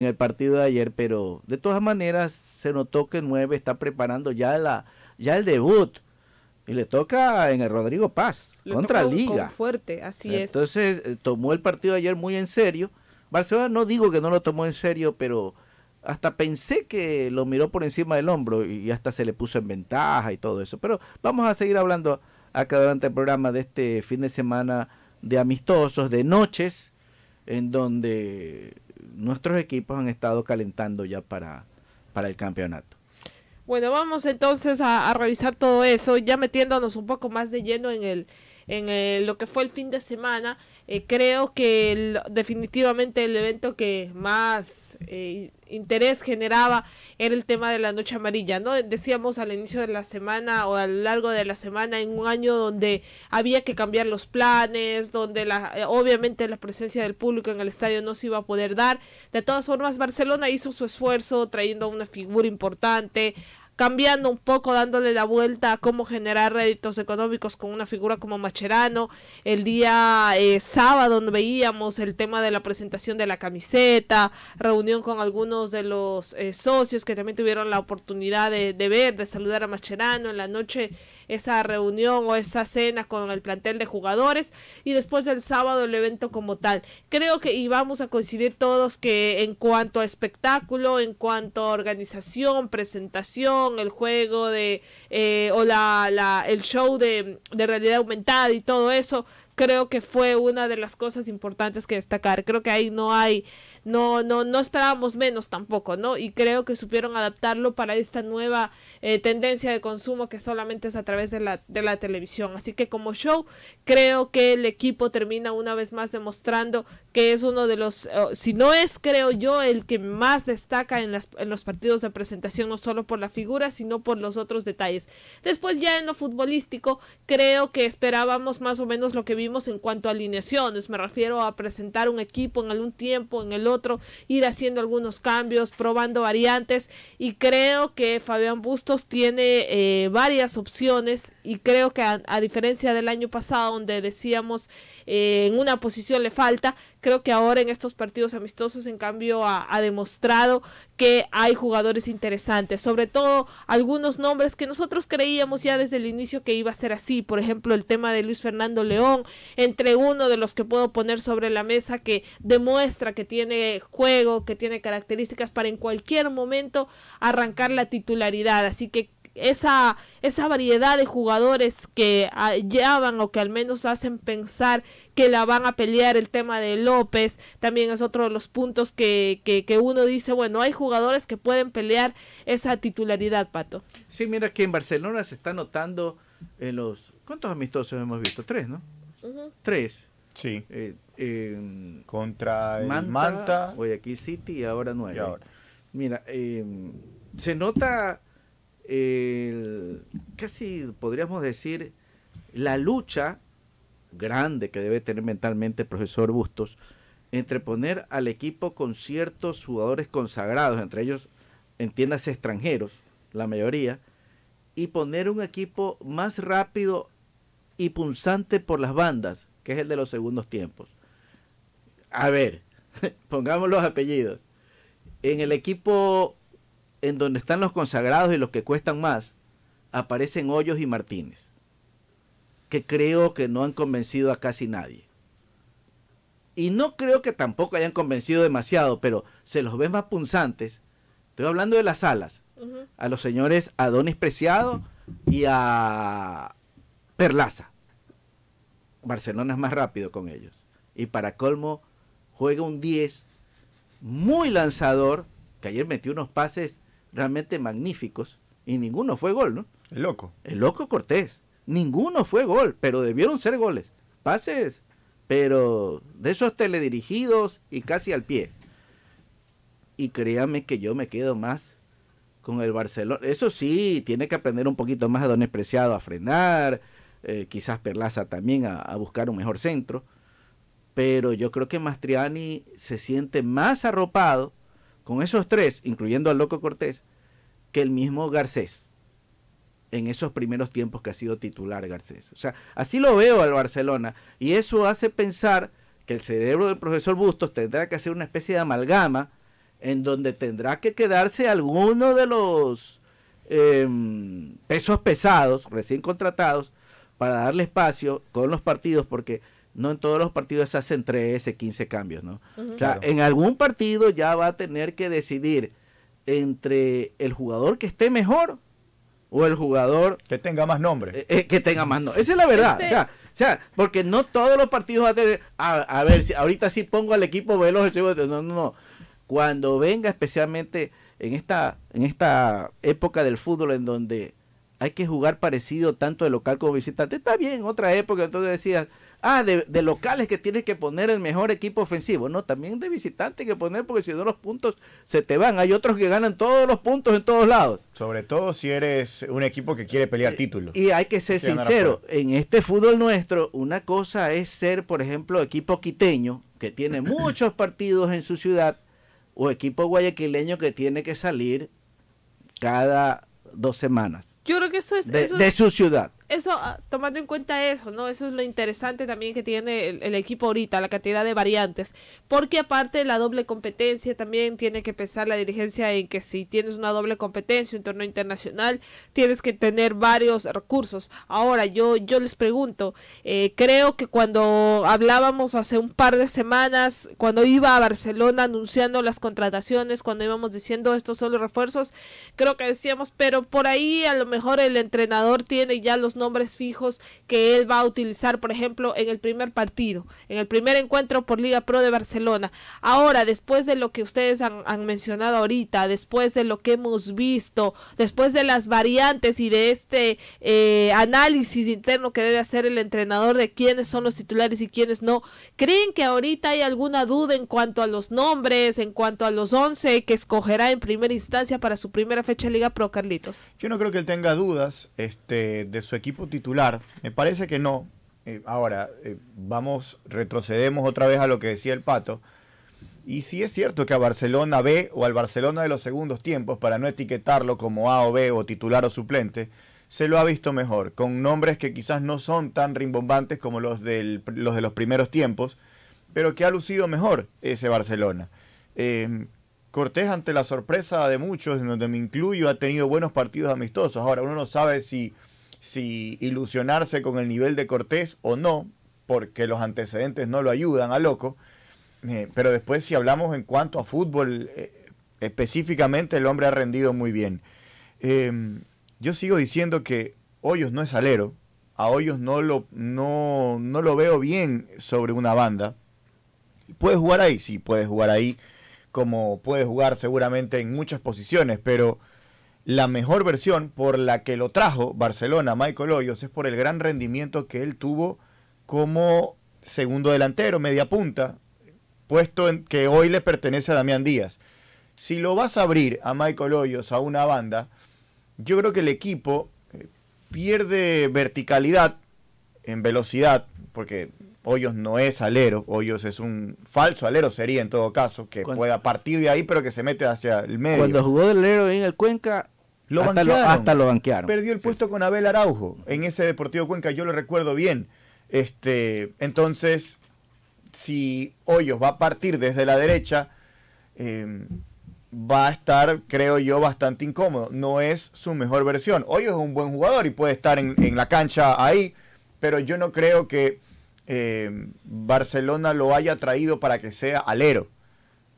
en el partido de ayer, pero de todas maneras se notó que 9 está preparando ya, la, ya el debut. Y le toca en el Rodrigo Paz, contra Liga. fuerte, así es. Entonces eh, tomó el partido de ayer muy en serio. Barcelona no digo que no lo tomó en serio, pero hasta pensé que lo miró por encima del hombro y hasta se le puso en ventaja y todo eso. Pero vamos a seguir hablando acá durante el programa de este fin de semana de amistosos, de noches, en donde nuestros equipos han estado calentando ya para, para el campeonato. Bueno, vamos entonces a, revisar todo eso, ya metiéndonos un poco más de lleno en el en lo que fue el fin de semana. Eh, creo que definitivamente el evento que más eh, interés generaba era el tema de la noche amarilla, ¿no? Decíamos al inicio de la semana o a lo largo de la semana, en un año donde había que cambiar los planes, donde la, eh, obviamente la presencia del público en el estadio no se iba a poder dar. De todas formas, Barcelona hizo su esfuerzo trayendo una figura importante, cambiando un poco, dándole la vuelta a cómo generar réditos económicos con una figura como Macherano. El día eh, sábado sábado veíamos el tema de la presentación de la camiseta, reunión con algunos de los eh, socios que también tuvieron la oportunidad de, ver, de saludar a Macherano en la noche, esa reunión o esa cena con el plantel de jugadores y después del sábado el evento como tal. Creo que íbamos a coincidir todos que en cuanto a espectáculo, en cuanto a organización, presentación, el juego de eh, o la, la, el show de, de realidad aumentada y todo eso, creo que fue una de las cosas importantes que destacar. Creo que ahí no hay no, no, no esperábamos menos tampoco, ¿no? Y creo que supieron adaptarlo para esta nueva eh, tendencia de consumo que solamente es a través de la, de la televisión. Así que como show, creo que el equipo termina una vez más demostrando que es uno de los, eh, si no es, creo yo, el que más destaca en, las, en los partidos de presentación, no solo por la figura, sino por los otros detalles. Después ya en lo futbolístico, creo que esperábamos más o menos lo que vimos en cuanto a alineaciones. Me refiero a presentar un equipo en algún tiempo, en el otro, ir haciendo algunos cambios, probando variantes y creo que Fabián Bustos tiene eh, varias opciones y creo que a, diferencia del año pasado donde decíamos eh, en una posición le falta, Creo que ahora en estos partidos amistosos, en cambio, ha, demostrado que hay jugadores interesantes, sobre todo algunos nombres que nosotros creíamos ya desde el inicio que iba a ser así, por ejemplo el tema de Luis Fernando León, entre uno de los que puedo poner sobre la mesa que demuestra que tiene juego, que tiene características para en cualquier momento arrancar la titularidad, así que esa, esa variedad de jugadores que ah, van o que al menos hacen pensar que la van a pelear el tema de López, también es otro de los puntos que, uno dice, bueno, hay jugadores que pueden pelear esa titularidad, Pato. Sí, mira que en Barcelona se está notando en los... ¿Cuántos amistosos hemos visto? Tres, ¿no? Tres. Sí. Eh, Contra Manta, hoy aquí City y ahora nueve. Mira, eh, se nota casi podríamos decir, la lucha grande que debe tener mentalmente el profesor Bustos entre poner al equipo con ciertos jugadores consagrados, entre ellos, tiendas extranjeros, la mayoría, y poner un equipo más rápido y punzante por las bandas, que es el de los segundos tiempos. A ver, pongamos los apellidos. En el equipo en donde están los consagrados y los que cuestan más, aparecen Hoyos y Martínez, que creo que no han convencido a casi nadie. Y no creo que tampoco hayan convencido demasiado, pero se los ve más punzantes. Estoy hablando de las alas. A los señores Adonis Preciado y a Perlaza. Barcelona es más rápido con ellos. Y para colmo, juega un 10 muy lanzador, que ayer metió unos pases realmente magníficos y ninguno fue gol, ¿no? El loco. El loco Cortés. Ninguno fue gol, pero debieron ser goles. Pases, pero de esos teledirigidos y casi al pie. Y créame que yo me quedo más con el Barcelona. Eso sí, tiene que aprender un poquito más a Don Espreciado a frenar, eh, quizás Perlaza también a buscar un mejor centro. Pero yo creo que Mastriani se siente más arropado con esos tres, incluyendo al Loco Cortés, que el mismo Garcés en esos primeros tiempos que ha sido titular Garcés. O sea, así lo veo al Barcelona y eso hace pensar que el cerebro del profesor Bustos tendrá que hacer una especie de amalgama en donde tendrá que quedarse alguno de los em, pesos pesados recién contratados para darle espacio con los partidos porque no en todos los partidos se hacen 13, 15 cambios, ¿no? O sea, en algún partido ya va a tener que decidir entre el jugador que esté mejor o el jugador... Que tenga más nombre. Eh, eh, que tenga más nombre. Esa es la verdad. Este o, sea, porque no todos los partidos va a tener... A, ver, si ahorita sí pongo al equipo veloz, el No, no, no. Cuando venga especialmente en esta, en esta época del fútbol en donde hay que jugar parecido tanto de local como visitante, está bien, otra época, entonces decías Ah, de, locales que tienes que poner el mejor equipo ofensivo. No, también de visitante que poner porque si no los puntos se te van. Hay otros que ganan todos los puntos en todos lados. Sobre todo si eres un equipo que quiere pelear títulos. Y hay que ser sincero, en este fútbol nuestro una cosa es ser, por ejemplo, equipo quiteño que tiene muchos partidos en su ciudad o equipo guayaquileño que tiene que salir cada dos semanas. Yo creo que eso es... de su ciudad eso, ah, tomando en cuenta eso, ¿no? Eso es lo interesante también que tiene el, equipo ahorita, la cantidad de variantes. Porque aparte la doble competencia también tiene que pensar la dirigencia en que si tienes una doble competencia, en torneo internacional, tienes que tener varios recursos. Ahora, yo, yo les pregunto, eh, creo que cuando hablábamos hace un par de semanas, cuando iba a Barcelona anunciando las contrataciones, cuando íbamos diciendo estos son los refuerzos, creo que decíamos, pero por ahí a lo mejor el entrenador tiene ya los nombres fijos que él va a utilizar, por ejemplo, en el primer partido, en el primer encuentro por Liga Pro de Barcelona. Ahora, después de lo que ustedes han, mencionado ahorita, después de lo que hemos visto, después de las variantes y de este eh, análisis interno que debe hacer el entrenador de quiénes son los titulares y quiénes no, ¿creen que ahorita hay alguna duda en cuanto a los nombres, en cuanto a los 11 que escogerá en primera instancia para su primera fecha de Liga Pro, Carlitos? Yo no creo que él tenga dudas este, de su equipo equipo titular. Me parece que no. Eh, ahora, eh, vamos, retrocedemos otra vez a lo que decía el Pato. Y sí es cierto que a Barcelona B o al Barcelona de los segundos tiempos, para no etiquetarlo como A o B o titular o suplente, se lo ha visto mejor, con nombres que quizás no son tan rimbombantes como los, los de los primeros tiempos, pero que ha lucido mejor ese Barcelona. Em, Cortés, ante la sorpresa de muchos, en donde me incluyo, ha tenido buenos partidos amistosos. Ahora, uno no sabe si si ilusionarse con el nivel de Cortés o no, porque los antecedentes no lo ayudan a loco. Eh, pero después si hablamos en cuanto a fútbol, eh, específicamente el hombre ha rendido muy bien. Eh, yo sigo diciendo que Hoyos no es alero, a Hoyos no lo, no, no lo veo bien sobre una banda. ¿Puede jugar ahí? Sí, puede jugar ahí, como puede jugar seguramente en muchas posiciones, pero la mejor versión por la que lo trajo Barcelona, Michael Hoyos, es por el gran rendimiento que él tuvo como segundo delantero, media punta, puesto en que hoy le pertenece a Damián Díaz. Si lo vas a abrir a Michael Hoyos a una banda, yo creo que el equipo eh, pierde verticalidad en velocidad, porque Hoyos no es alero, Hoyos es un falso alero, sería en todo caso, que pueda partir de ahí, pero que se mete hacia el medio. Cuando jugó de alero en el Cuenca, hasta, Lo, banquearon. Perdió el puesto con Abel Araujo en ese Deportivo Cuenca, yo lo recuerdo bien. Este, entonces, si Hoyos va a partir desde la derecha, em, va a estar, creo yo, bastante incómodo. No es su mejor versión. Hoyos es un buen jugador y puede estar en, la cancha ahí, pero yo no creo que em, Barcelona lo haya traído para que sea alero.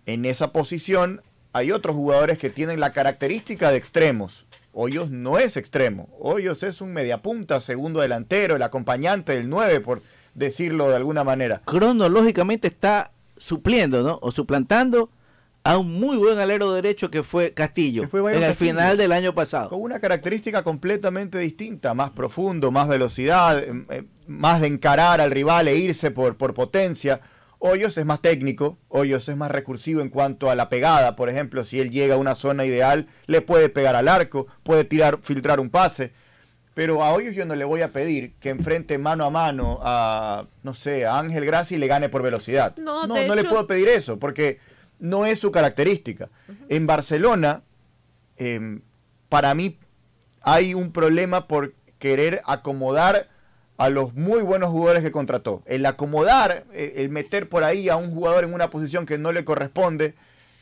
En esa posición hay otros jugadores que tienen la característica de extremos. Hoyos no es extremo. Hoyos es un mediapunta, segundo delantero, el acompañante del 9, por decirlo de alguna manera. Cronológicamente está supliendo, ¿no? O suplantando a un muy buen alero derecho que fue Castillo en el final del año pasado. Con una característica completamente distinta, más profundo, más velocidad, eh, eh, más de encarar al rival e irse por, por potencia. Hoyos es más técnico, Hoyos es más recursivo en cuanto a la pegada, por ejemplo, si él llega a una zona ideal, le puede pegar al arco, puede tirar, filtrar un pase. Pero a Hoyos yo no le voy a pedir que enfrente mano a mano a, no sé, a Ángel Gracia y le gane por velocidad. No, no, le puedo pedir eso, porque no es su característica. En Barcelona, em, para mí, hay un problema por querer acomodar a los muy buenos jugadores que contrató. El acomodar, eh, el meter por ahí a un jugador en una posición que no le corresponde,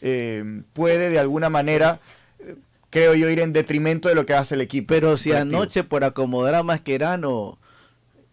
eh, puede de alguna manera, eh, creo yo, ir en detrimento de lo que hace el equipo. Pero si anoche por acomodar a Masquerano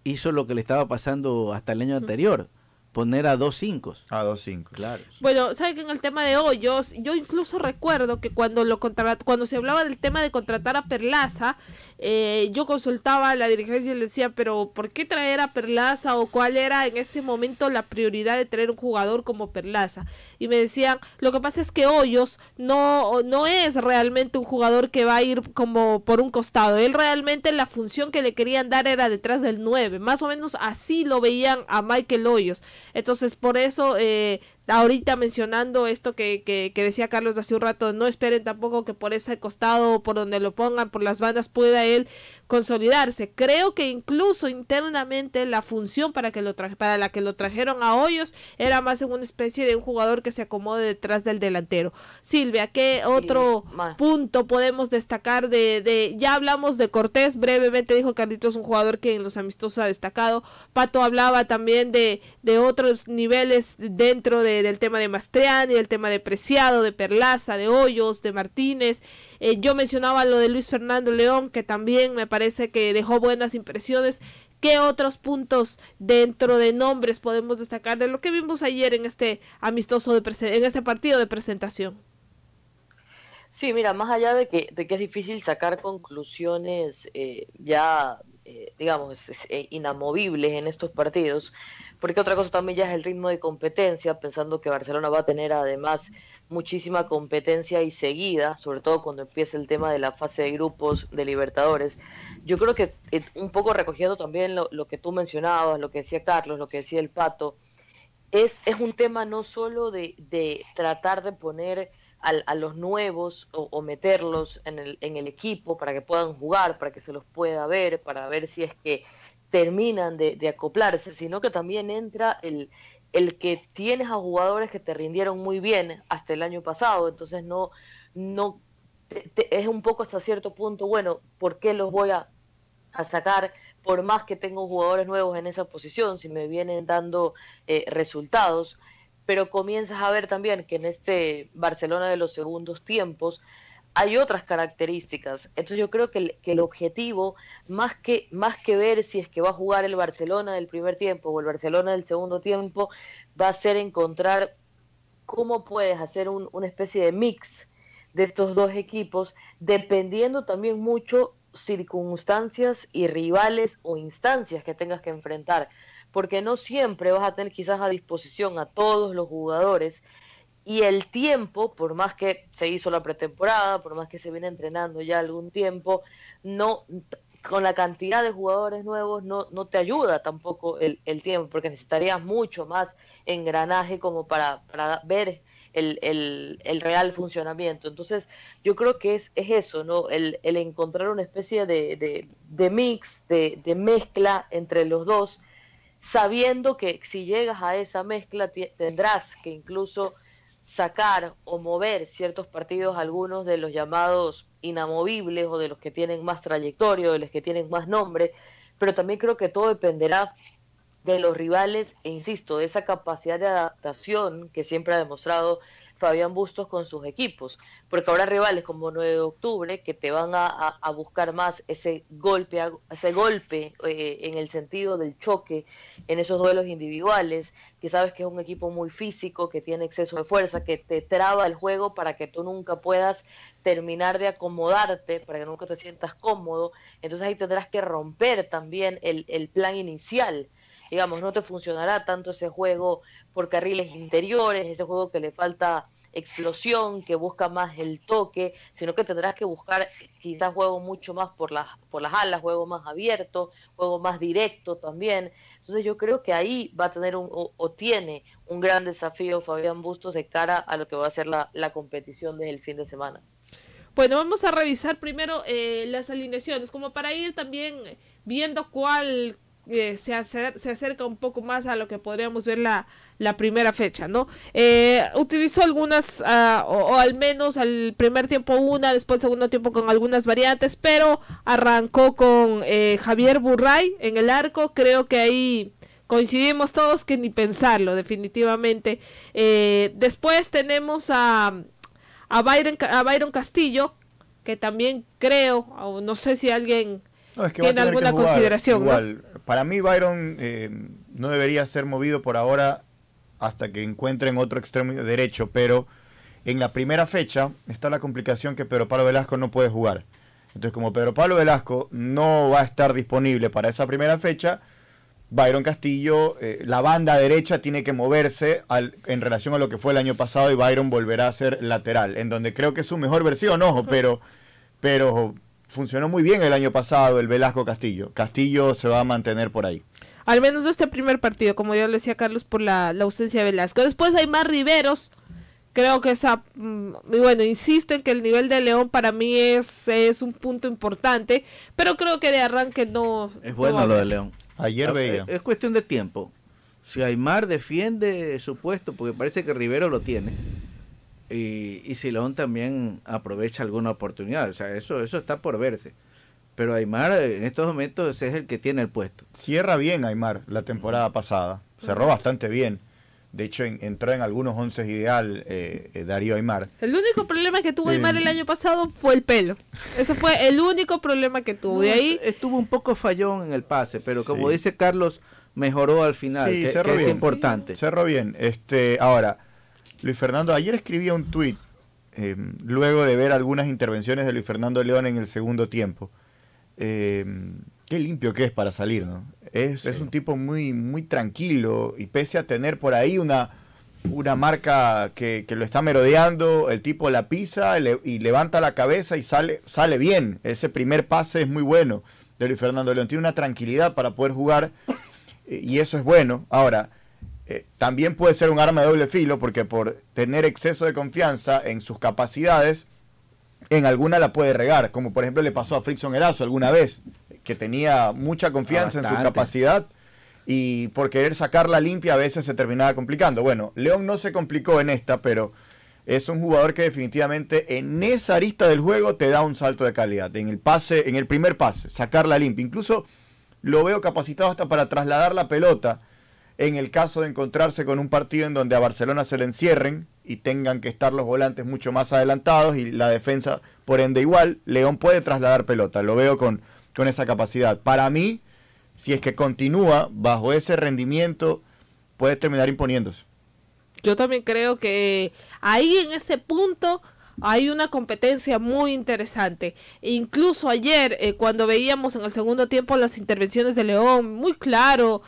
hizo lo que le estaba pasando hasta el año anterior poner a dos cinco. A dos cinco. Claro. Bueno, ¿sabe que en el tema de Hoyos, yo incluso recuerdo que cuando lo cuando se hablaba del tema de contratar a Perlaza, eh, yo consultaba a la dirigencia y le decía, pero ¿por qué traer a Perlaza o cuál era en ese momento la prioridad de traer un jugador como Perlaza? y me decían, lo que pasa es que Hoyos no, no es realmente un jugador que va a ir como por un costado, él realmente la función que le querían dar era detrás del 9, más o menos así lo veían a Michael Hoyos, entonces por eso eh, ahorita mencionando esto que, que, decía Carlos hace un rato, no esperen tampoco que por ese costado o por donde lo pongan, por las bandas, pueda él consolidarse. Creo que incluso internamente la función para, que lo traje, para la que lo trajeron a Hoyos era más en una especie de un jugador que se acomode detrás del delantero. Silvia, ¿qué otro punto podemos destacar de, de, ya hablamos de Cortés, brevemente dijo Carlitos, un jugador que en los amistosos ha destacado. Pato hablaba también de, de otros niveles dentro de del tema de Mastriani, del tema de Preciado, de Perlaza, de Hoyos, de Martínez. Eh, yo mencionaba lo de Luis Fernando León, que también me parece que dejó buenas impresiones. ¿Qué otros puntos dentro de nombres podemos destacar de lo que vimos ayer en este amistoso de en este partido de presentación? Sí, mira, más allá de que, de que es difícil sacar conclusiones eh, ya eh, digamos, eh, inamovibles en estos partidos, porque otra cosa también ya es el ritmo de competencia, pensando que Barcelona va a tener además muchísima competencia y seguida, sobre todo cuando empiece el tema de la fase de grupos de Libertadores. Yo creo que eh, un poco recogiendo también lo, que tú mencionabas, lo que decía Carlos, lo que decía el Pato, es, es un tema no solo de, de tratar de poner a los nuevos o, meterlos en el, equipo para que puedan jugar, para que se los pueda ver, para ver si es que terminan de, acoplarse, sino que también entra el, el que tienes a jugadores que te rindieron muy bien hasta el año pasado, entonces no, no es un poco hasta cierto punto, bueno, ¿por qué los voy a, a, sacar? Por más que tengo jugadores nuevos en esa posición, si me vienen dando eh, resultados, pero comienzas a ver también que en este Barcelona de los segundos tiempos hay otras características. Entonces yo creo que el, objetivo, más que, más que ver si es que va a jugar el Barcelona del primer tiempo o el Barcelona del segundo tiempo, va a ser encontrar cómo puedes hacer una especie de mix de estos dos equipos, dependiendo también mucho circunstancias y rivales o instancias que tengas que enfrentar porque no siempre vas a tener quizás a disposición a todos los jugadores y el tiempo, por más que se hizo la pretemporada, por más que se viene entrenando ya algún tiempo, no con la cantidad de jugadores nuevos no, no te ayuda tampoco el, tiempo, porque necesitarías mucho más engranaje como para, ver el, real funcionamiento. Entonces, yo creo que es, es eso, ¿no? El, el encontrar una especie de, mix, de, de, mezcla entre los dos sabiendo que si llegas a esa mezcla tendrás que incluso sacar o mover ciertos partidos, algunos de los llamados inamovibles o de los que tienen más trayectoria, o de los que tienen más nombre, pero también creo que todo dependerá de los rivales e insisto, de esa capacidad de adaptación que siempre ha demostrado Fabián Bustos con sus equipos, porque ahora rivales como 9 de octubre que te van a, buscar más ese golpe, ese golpe eh, en el sentido del choque en esos duelos individuales, que sabes que es un equipo muy físico, que tiene exceso de fuerza, que te traba el juego para que tú nunca puedas terminar de acomodarte, para que nunca te sientas cómodo, entonces ahí tendrás que romper también el, el plan inicial digamos, no te funcionará tanto ese juego por carriles interiores, ese juego que le falta explosión, que busca más el toque, sino que tendrás que buscar quizás juego mucho más por las, por las alas, juego más abierto, juego más directo también. Entonces yo creo que ahí va a tener un, o, tiene un gran desafío Fabián Bustos de cara a lo que va a ser la, competición desde el fin de semana. Bueno, vamos a revisar primero eh, las alineaciones, como para ir también viendo cuál, eh, se, acerca un poco más a lo que podríamos ver la, primera fecha, ¿no? Eh, utilizó algunas, ah, o, al menos al primer tiempo una, después al segundo tiempo con algunas variantes, pero arrancó con eh, Javier Burray en el arco, creo que ahí coincidimos todos que ni pensarlo, definitivamente. después tenemos a, a, Byron, a Byron Castillo, que también creo, o no sé si alguien tiene alguna consideración. Igual. Para mí, Byron eh, no debería ser movido por ahora hasta que encuentren otro extremo derecho, pero en la primera fecha está la complicación que Pedro Pablo Velasco no puede jugar. Entonces, como Pedro Pablo Velasco no va a estar disponible para esa primera fecha, Byron Castillo, eh, la banda derecha tiene que moverse en relación a lo que fue el año pasado y Byron volverá a ser lateral, en donde creo que es su mejor versión, ojo, pero, pero funcionó muy bien el año pasado el Velasco Castillo. Castillo se va a mantener por ahí. Al menos este primer partido, como ya le decía Carlos, por la, ausencia de Velasco. Después hay más Riveros. Creo que esa. Mm, bueno, insisto en que el nivel de León para mí es, un punto importante, pero creo que de arranque no. Es bueno lo de León. Ayer veía. Es cuestión de tiempo. Si Aymar defiende su puesto, porque parece que Rivero lo tiene, y, y Silón también aprovecha alguna oportunidad. O sea, eso, eso está por verse. Pero Aymar eh, en estos momentos es el que tiene el puesto. Cierra bien Aymar la temporada pasada. Cerró bastante bien. De hecho, entró en algunos once ideal eh, eh, Darío Aymar. El único problema que tuvo eh, Aymar el año pasado fue el pelo. Ese fue el único problema que tuvo. De ahí estuvo un poco fallón en el pase, pero como dice Carlos, mejoró al final, sí, cerró bien. es importante. Cerró bien. Este, ahora, Luis Fernando, ayer escribía un tuit, eh, luego de ver algunas intervenciones de Luis Fernando León en el segundo tiempo. Eh, qué limpio que es para salir, ¿no? Es, es, un tipo muy, muy tranquilo y pese a tener por ahí una, una marca que, lo está merodeando, el tipo la pisa y levanta la cabeza y sale, sale bien. Ese primer pase es muy bueno de Luis Fernando León. Tiene una tranquilidad para poder jugar eh, y eso es bueno. Ahora, eh, también puede ser un arma de doble filo porque por tener exceso de confianza en sus capacidades, en alguna la puede regar, como por ejemplo le pasó a Frickson Erazo alguna vez, que tenía mucha confianza en su capacidad y por querer sacarla limpia a veces se terminaba complicando. Bueno, León no se complicó en esta, pero es un jugador que definitivamente en esa arista del juego te da un salto de calidad, en el pase, en el primer pase, sacarla limpia, incluso lo veo capacitado hasta para trasladar la pelota en el caso de encontrarse con un partido en donde a Barcelona se le encierren y tengan que estar los volantes mucho más adelantados y la defensa, por ende, igual, León puede trasladar pelota. Lo veo con, con esa capacidad. Para mí, si es que continúa bajo ese rendimiento, puede terminar imponiéndose. Yo también creo que ahí en ese punto hay una competencia muy interesante. incluso ayer, eh, cuando veíamos en el segundo tiempo las intervenciones de León, muy claro,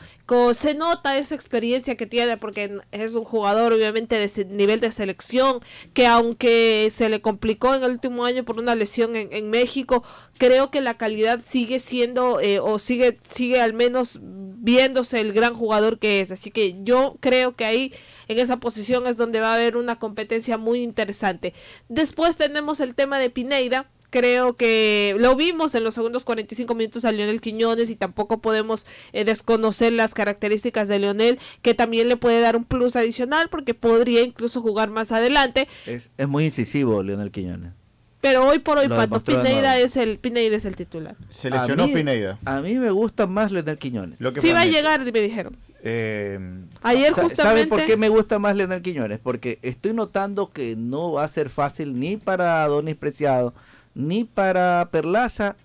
se nota esa experiencia que tiene porque es un jugador obviamente de nivel de selección que aunque se le complicó en el último año por una lesión en, México, creo que la calidad sigue siendo eh, o sigue, sigue al menos viéndose el gran jugador que es. Así que yo creo que ahí en esa posición es donde va a haber una competencia muy interesante. Después tenemos el tema de Pineida, creo que lo vimos en los segundos 45 minutos a Leonel Quiñones y tampoco podemos eh, desconocer las características de Leonel, que también le puede dar un plus adicional porque podría incluso jugar más adelante. Es, muy incisivo Leonel Quiñones. Pero hoy por hoy, Pineda es, el, es el titular. seleccionó Pineida. a mí, me gusta más Leonel Quiñones. Lo sí va a llegar, me dijeron. Eh, Ayer ¿Sabe por qué me gusta más Leonel Quiñones? Porque estoy notando que no va a ser fácil ni para Donis Preciado ni para Perlaza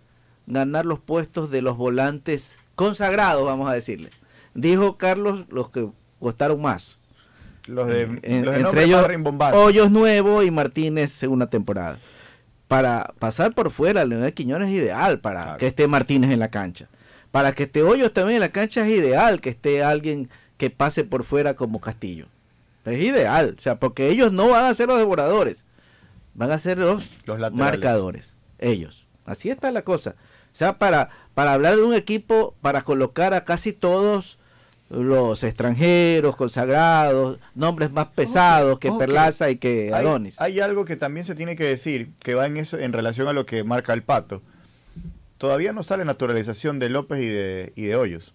ganar los puestos de los volantes consagrados, vamos a decirle. Dijo Carlos los que costaron más. Los de, los entre ellos, Hoyos Nuevo y Martínez segunda temporada. Para pasar por fuera, Leonel Quiñones es ideal para que esté Martínez en la cancha. Para que te hoyo también en la cancha es ideal que esté alguien que pase por fuera como Castillo. Es ideal, o sea, porque ellos no van a ser los devoradores, van a ser los, marcadores, ellos. Así está la cosa. O sea, para, para hablar de un equipo, para colocar a casi todos los extranjeros, consagrados, nombres más pesados que Perlaza y que Adonis. Hay, hay, algo que también se tiene que decir, que va en, eso, en relación a lo que marca el pato todavía no sale naturalización de López y de, Hoyos.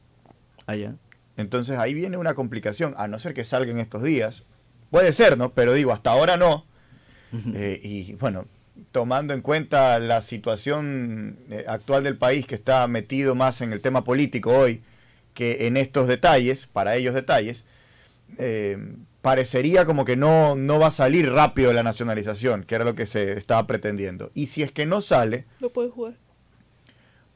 Allá. Ah, Entonces ahí viene una complicación, a no ser que salga en estos días. Puede ser, ¿no? Pero digo, hasta ahora no. Eh, y bueno, tomando en cuenta la situación eh, actual del país que está metido más en el tema político hoy que en estos detalles, para ellos detalles, eh, parecería como que no, no va a salir rápido la nacionalización, que era lo que se estaba pretendiendo. Y si es que no sale... No puede jugar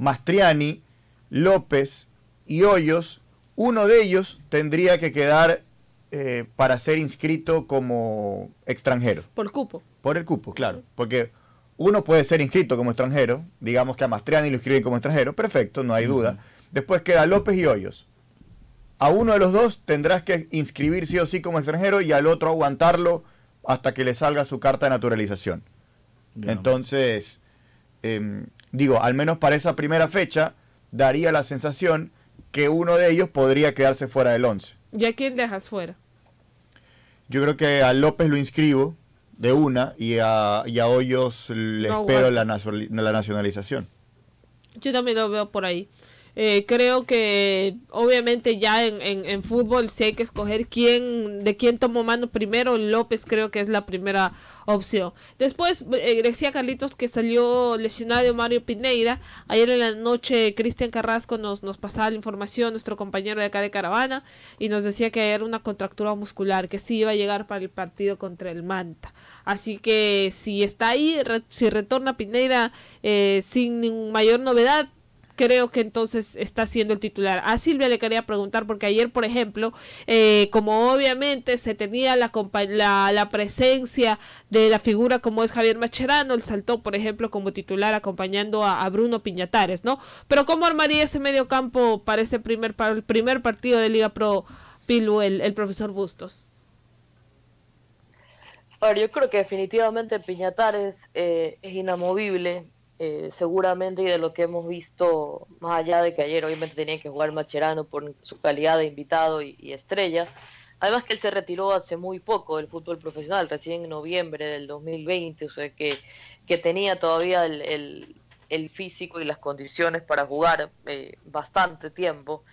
Mastriani, López y Hoyos, uno de ellos tendría que quedar eh, para ser inscrito como extranjero. Por cupo. Por el cupo, claro. Porque uno puede ser inscrito como extranjero, digamos que a Mastriani lo inscriben como extranjero, perfecto, no hay duda. Después queda López y Hoyos. A uno de los dos tendrás que inscribir sí o sí como extranjero y al otro aguantarlo hasta que le salga su carta de naturalización. Entonces, em, digo, al menos para esa primera fecha, daría la sensación que uno de ellos podría quedarse fuera del 11. ¿Y a quién dejas fuera? Yo creo que a López lo inscribo de una y a, y Hoyos le espero la, la nacionalización. Yo también lo veo por ahí. Eh, creo que obviamente ya en, en, fútbol si hay que escoger quién de quién tomó mano primero, López creo que es la primera opción. Después grecia eh, Carlitos que salió lesionado Mario Pineira. Ayer en la noche Cristian Carrasco nos, nos pasaba la información, nuestro compañero de acá de Caravana, y nos decía que era una contractura muscular, que sí iba a llegar para el partido contra el Manta. Así que si está ahí, si retorna Pineira eh, sin mayor novedad, creo que entonces está siendo el titular. A Silvia le quería preguntar, porque ayer, por ejemplo, eh, como obviamente se tenía la, la, presencia de la figura como es Javier Macherano, el saltó, por ejemplo, como titular acompañando a, Bruno Piñatares, ¿no? Pero ¿cómo armaría ese medio campo para ese primer, para el primer partido de Liga Pro Pilu, el, profesor Bustos? bueno yo creo que definitivamente Piñatares eh, es inamovible eh, seguramente y de lo que hemos visto, más allá de que ayer obviamente tenía que jugar Macherano por su calidad de invitado y, estrella, además que él se retiró hace muy poco del fútbol profesional, recién en noviembre del 2020, o sea que, que tenía todavía el, el, físico y las condiciones para jugar eh, bastante tiempo.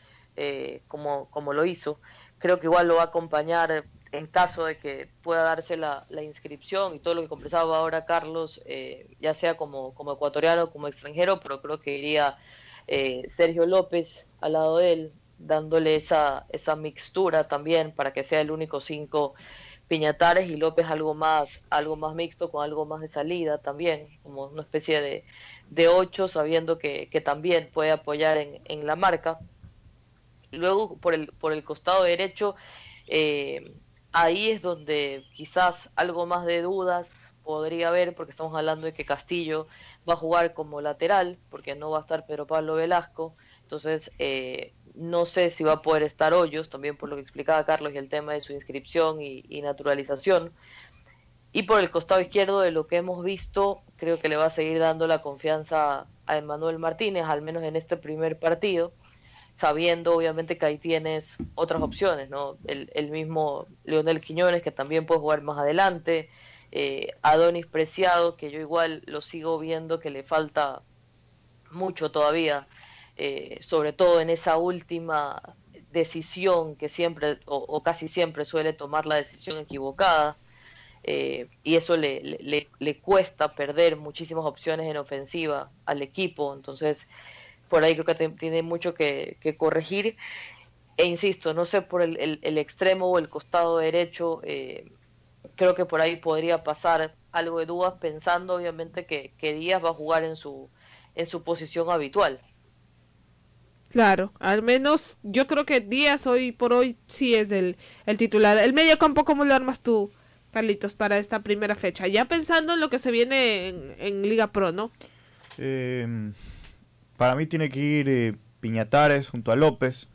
Eh, como, como lo hizo. Creo que igual lo va a acompañar en caso de que pueda darse la, inscripción y todo lo que conversaba ahora Carlos, eh, ya sea como, ecuatoriano o como extranjero, pero creo que iría eh, Sergio López al lado de él, dándole esa, esa mixtura también para que sea el único cinco Piñatares y López algo más, algo más mixto, con algo más de salida también, como una especie de, de ocho, sabiendo que, también puede apoyar en, la marca. Luego por el, por el costado derecho, eh, ahí es donde quizás algo más de dudas podría haber, porque estamos hablando de que Castillo va a jugar como lateral, porque no va a estar Pedro Pablo Velasco, entonces eh, no sé si va a poder estar Hoyos, también por lo que explicaba Carlos y el tema de su inscripción y, naturalización. Y por el costado izquierdo de lo que hemos visto, creo que le va a seguir dando la confianza a Emanuel Martínez, al menos en este primer partido sabiendo obviamente que ahí tienes otras opciones, ¿no? El, el mismo Leonel Quiñones, que también puede jugar más adelante, eh, Adonis Preciado, que yo igual lo sigo viendo que le falta mucho todavía, eh, sobre todo en esa última decisión que siempre o, casi siempre suele tomar la decisión equivocada. Eh, y eso le, le, le, cuesta perder muchísimas opciones en ofensiva al equipo. Entonces, por ahí creo que tiene mucho que, corregir. E insisto, no sé por el, extremo o el costado derecho, eh, creo que por ahí podría pasar algo de dudas, pensando obviamente que, que Díaz va a jugar en su, en su posición habitual. Claro, al menos yo creo que Díaz hoy por hoy sí es el, el titular. El medio campo, ¿cómo lo armas tú, Carlitos, para esta primera fecha? Ya pensando en lo que se viene en, Liga Pro, ¿no? Em, para mí tiene que ir eh, Piñatares junto a López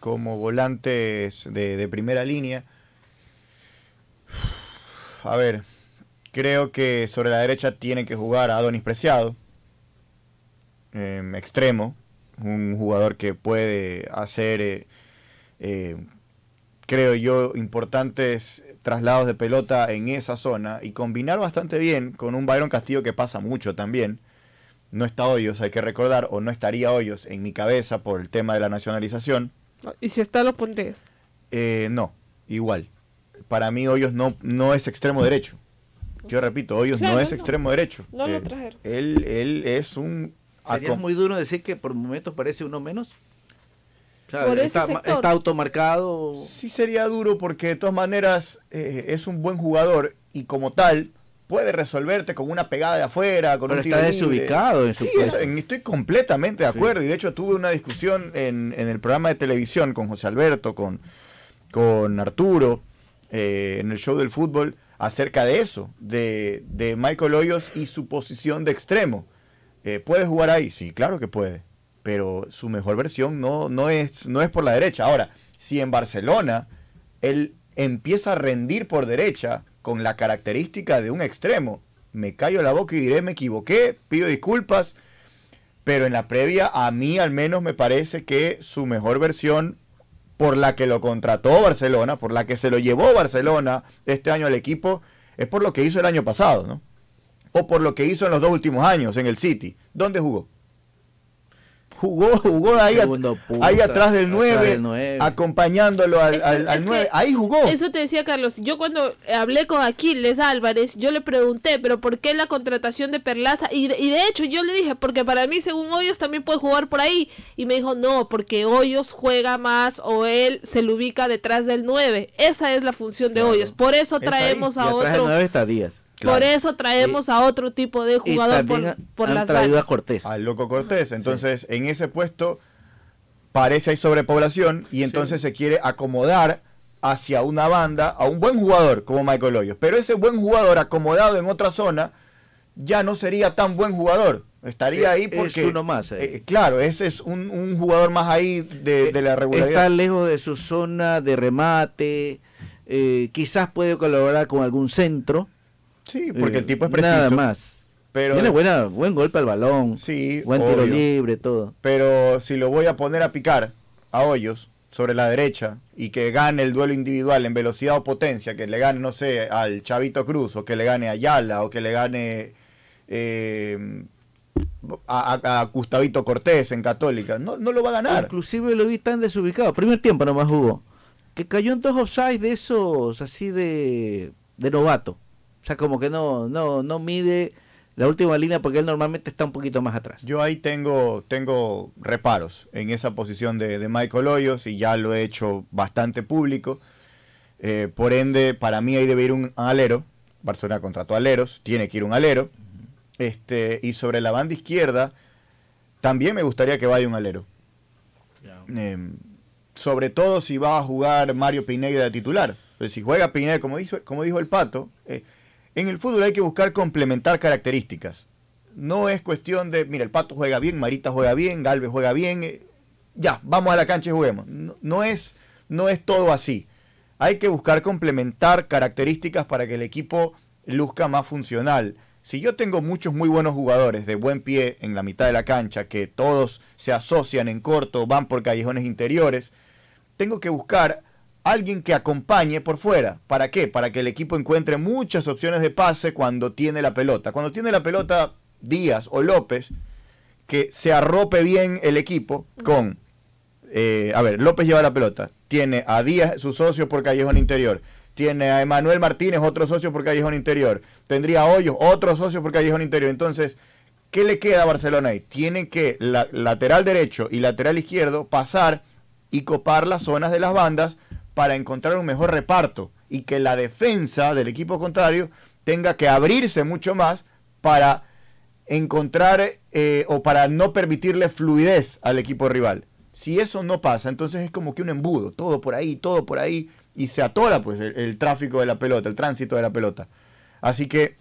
como volantes de, primera línea. A ver, creo que sobre la derecha tiene que jugar a Adonis Preciado, em, extremo, un jugador que puede hacer, eh, eh, creo yo, importantes traslados de pelota en esa zona y combinar bastante bien con un Byron Castillo que pasa mucho también no está Hoyos, hay que recordar, o no estaría Hoyos en mi cabeza por el tema de la nacionalización. ¿Y si está, lo pondrías? Eh, no, igual. Para mí Hoyos no, no es extremo derecho. Yo repito, Hoyos no es extremo derecho. No lo eh, trajeron. Él, él es un... ¿Sería muy duro decir que por momentos parece uno menos? O está, está, automarcado. Sí sería duro porque de todas maneras eh, es un buen jugador y como tal puede resolverte con una pegada de afuera, con un tiro está desubicado. sí, estoy completamente de acuerdo. Y de hecho tuve una discusión en, el programa de televisión con José Alberto, con, con Arturo, eh, en el show del fútbol, acerca de eso, de, Michael Hoyos y su posición de extremo. Eh, ¿Puede jugar ahí? Sí, claro que puede. Pero su mejor versión no, no, es, no es por la derecha. Ahora, si en Barcelona él empieza a rendir por derecha, con la característica de un extremo. Me callo la boca y diré me equivoqué, pido disculpas, pero en la previa a mí al menos me parece que su mejor versión por la que lo contrató Barcelona, por la que se lo llevó Barcelona este año al equipo, es por lo que hizo el año pasado, ¿no? O por lo que hizo en los dos últimos años en el City. ¿Dónde jugó? jugó, jugó ahí, atrás del 9, acompañándolo al, 9. Ahí jugó. Eso te decía Carlos. Yo cuando hablé con Aquiles Álvarez, yo le pregunté, pero ¿por qué la contratación de Perlaza? Y, de hecho yo le dije, porque para mí, según Hoyos, también puede jugar por ahí. Y me dijo, no, porque Hoyos juega más o él se lo ubica detrás del 9. Esa es la función de Hoyos. Por eso traemos a otro. 9 está Díaz. Por eso traemos a otro tipo de jugador por, la por traído a Cortés. Al loco Cortés. Entonces, en ese puesto parece hay sobrepoblación y entonces se quiere acomodar hacia una banda a un buen jugador como Michael Hoyos. Pero ese buen jugador acomodado en otra zona ya no sería tan buen jugador. Estaría ahí porque. uno más. Eh. Eh, claro, ese es un, jugador más ahí eh, de, la regularidad. Está lejos de su zona de remate. quizás puede colaborar con algún centro. Sí, eh, porque el tipo es preciso. Nada más. Tiene buena, buen golpe al balón, sí, buen tiro libre, todo. Pero si lo voy a poner a picar a Hoyos sobre la derecha y que gane el duelo individual en velocidad o potencia, que le gane, no sé, al Chavito Cruz o que le gane a Ayala o que le gane eh, a, Gustavito Cortés en Católica, no, lo va a ganar. Inclusive lo vi tan desubicado, primer tiempo nomás jugó, que cayó en dos offsides de esos así de, de novato o sea, como que no, no, no mide la última línea porque él normalmente está un poquito más atrás. Yo ahí tengo, tengo reparos en esa posición de, de Michael Hoyos y ya lo he hecho bastante público. Eh, por ende, para mí ahí debe ir un alero. Barcelona contrató aleros, tiene que ir un alero. Este, y sobre la banda izquierda, también me gustaría que vaya un alero. Em, sobre todo si va a jugar Mario Pineda de titular. Pero pues si juega Pineda, como como dijo el Pato, en el fútbol hay que buscar complementar características. No es cuestión de, mira, el Pato juega bien, Marita juega bien, Galvez juega bien, eh, ya, vamos a la cancha y juguemos. No, es, no es todo así. Hay que buscar complementar características para que el equipo luzca más funcional. Si yo tengo muchos muy buenos jugadores de buen pie en la mitad de la cancha, que todos se asocian en corto, van por callejones interiores, tengo que buscar alguien que acompañe por fuera. ¿Para qué? Para que el equipo encuentre muchas opciones de pase cuando tiene la pelota. Cuando tiene la pelota Díaz o López, que se arrope bien el equipo con... Eh, a ver, López lleva la pelota. Tiene a Díaz, su socio por Callejón Interior. Tiene a Emanuel Martínez, otro socio por Callejón Interior. Tendría a Hoyos, otro socio por Callejón Interior. Entonces, ¿qué le queda a Barcelona ahí? Tiene que lateral derecho y lateral izquierdo pasar y copar las zonas de las bandas para encontrar un mejor reparto y que la defensa del equipo contrario tenga que abrirse mucho más para encontrar eh, o para no permitirle fluidez al equipo rival. Si eso no pasa, entonces es como que un embudo, todo por ahí, todo por ahí, y se atora pues el, tráfico de la pelota, el tránsito de la pelota. Así que,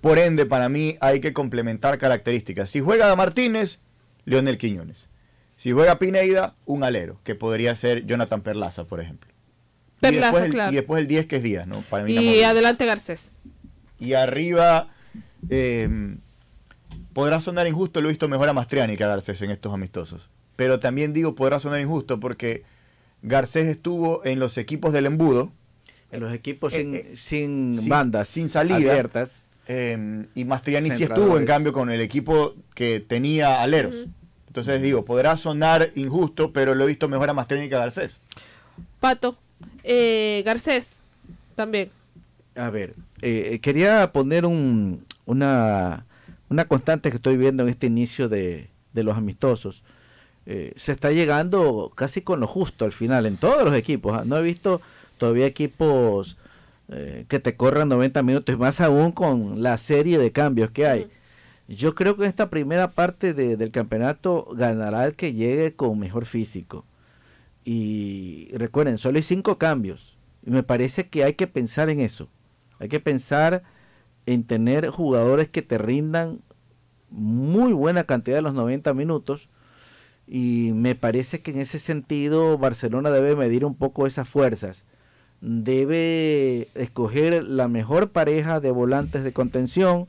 por ende, para mí hay que complementar características. Si juega Martínez, Leonel Quiñones. Si juega Pineida, un alero, que podría ser Jonathan Perlaza, por ejemplo y, después el, 10 que es Díaz, ¿no? Para y adelante Garcés. Y arriba eh, podrá sonar injusto, lo he visto mejor a Mastriani que a Garcés en estos amistosos. Pero también digo, podrá sonar injusto porque Garcés estuvo en los equipos del embudo. En los equipos eh, sin, eh, bandas. Sin salida. Abiertas. y Mastriani sí estuvo, en cambio, con el equipo que tenía aleros. Entonces digo, podrá sonar injusto, pero lo he visto mejor a Mastriani que a Garcés. Pato, eh, Garcés, también. A ver, eh, quería poner una, una constante que estoy viendo en este inicio de, los amistosos. Eh, se está llegando casi con lo justo al final en todos los equipos. ¿ah? No he visto todavía equipos que te corran 90 minutos, más aún con la serie de cambios que hay. Yo creo que esta primera parte del campeonato ganará el que llegue con mejor físico. Y recuerden, solo hay cinco cambios. Y me parece que hay que pensar en eso. Hay que pensar en tener jugadores que te rindan muy buena cantidad de los 90 minutos. Y me parece que en ese sentido Barcelona debe medir un poco esas fuerzas. Debe escoger la mejor pareja de volantes de contención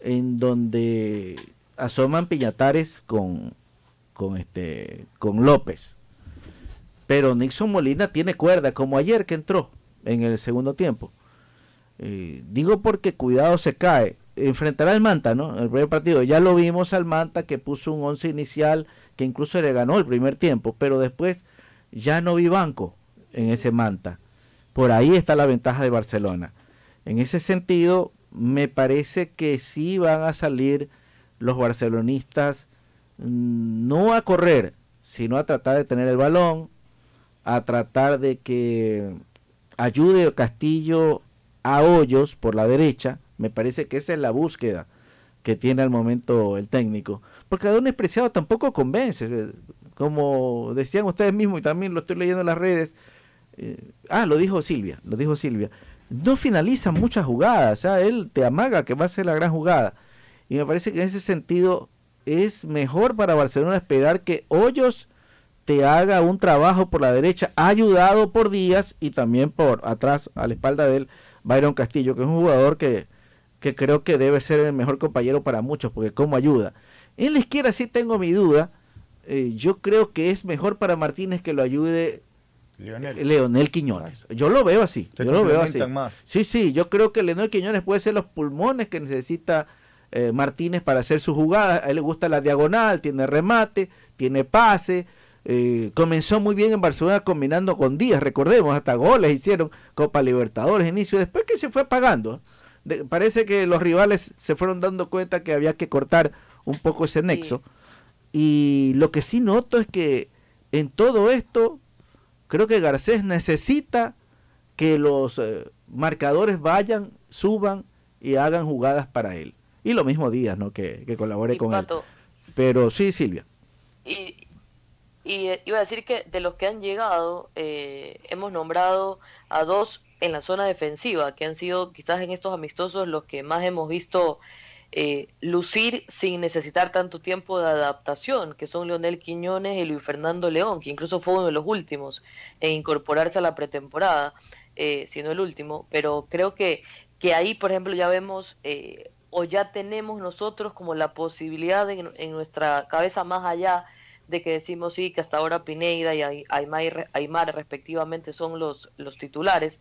en donde asoman Piñatares con, con, este, con López. Pero Nixon Molina tiene cuerda, como ayer que entró en el segundo tiempo. Eh, digo porque cuidado se cae. Enfrentará al Manta, ¿no? El primer partido. Ya lo vimos al Manta que puso un once inicial que incluso le ganó el primer tiempo, pero después ya no vi banco en ese Manta. Por ahí está la ventaja de Barcelona. En ese sentido, me parece que sí van a salir los barcelonistas mm, no a correr, sino a tratar de tener el balón, a tratar de que ayude Castillo a Hoyos por la derecha. Me parece que esa es la búsqueda que tiene al momento el técnico. Porque a Don Preciado tampoco convence. Eh, como decían ustedes mismos y también lo estoy leyendo en las redes. Eh, ah, lo dijo Silvia, lo dijo Silvia. No finaliza muchas jugadas. O sea, él te amaga que va a ser la gran jugada. Y me parece que en ese sentido es mejor para Barcelona esperar que Hoyos haga un trabajo por la derecha, ayudado por Díaz y también por atrás, a la espalda de él, Byron Castillo, que es un jugador que, creo que debe ser el mejor compañero para muchos, porque como ayuda. En la izquierda si tengo mi duda. Eh, yo creo que es mejor para Martínez que lo ayude Leonel, Quiñones. Yo lo veo así. yo lo veo así. Sí, sí, yo creo que Leonel Quiñones puede ser los pulmones que necesita eh, Martínez para hacer su jugada, A él le gusta la diagonal, tiene remate, tiene pase, eh, comenzó muy bien en Barcelona combinando con Díaz, recordemos, hasta goles hicieron Copa Libertadores, inicio, después que se fue pagando parece que los rivales se fueron dando cuenta que había que cortar un poco ese nexo. Y lo que sí noto es que en todo esto, creo que Garcés necesita que los eh, marcadores vayan, suban y hagan jugadas para él. Y lo mismo Díaz, ¿no? Que, que colabore con él. Pero sí, Silvia. Y, y eh, iba a decir que de los que han llegado, eh, hemos nombrado a dos en la zona defensiva, que han sido quizás en estos amistosos los que más hemos visto eh, lucir sin necesitar tanto tiempo de adaptación, que son Leonel Quiñones y Luis Fernando León, que incluso fue uno de los últimos en incorporarse a la pretemporada, sino el último, pero creo que, que ahí, por ejemplo, ya vemos o ya tenemos nosotros como la posibilidad en nuestra cabeza más allá de que decimos sí, que hasta ahora Pineida y Aymar respectivamente son los, los titulares,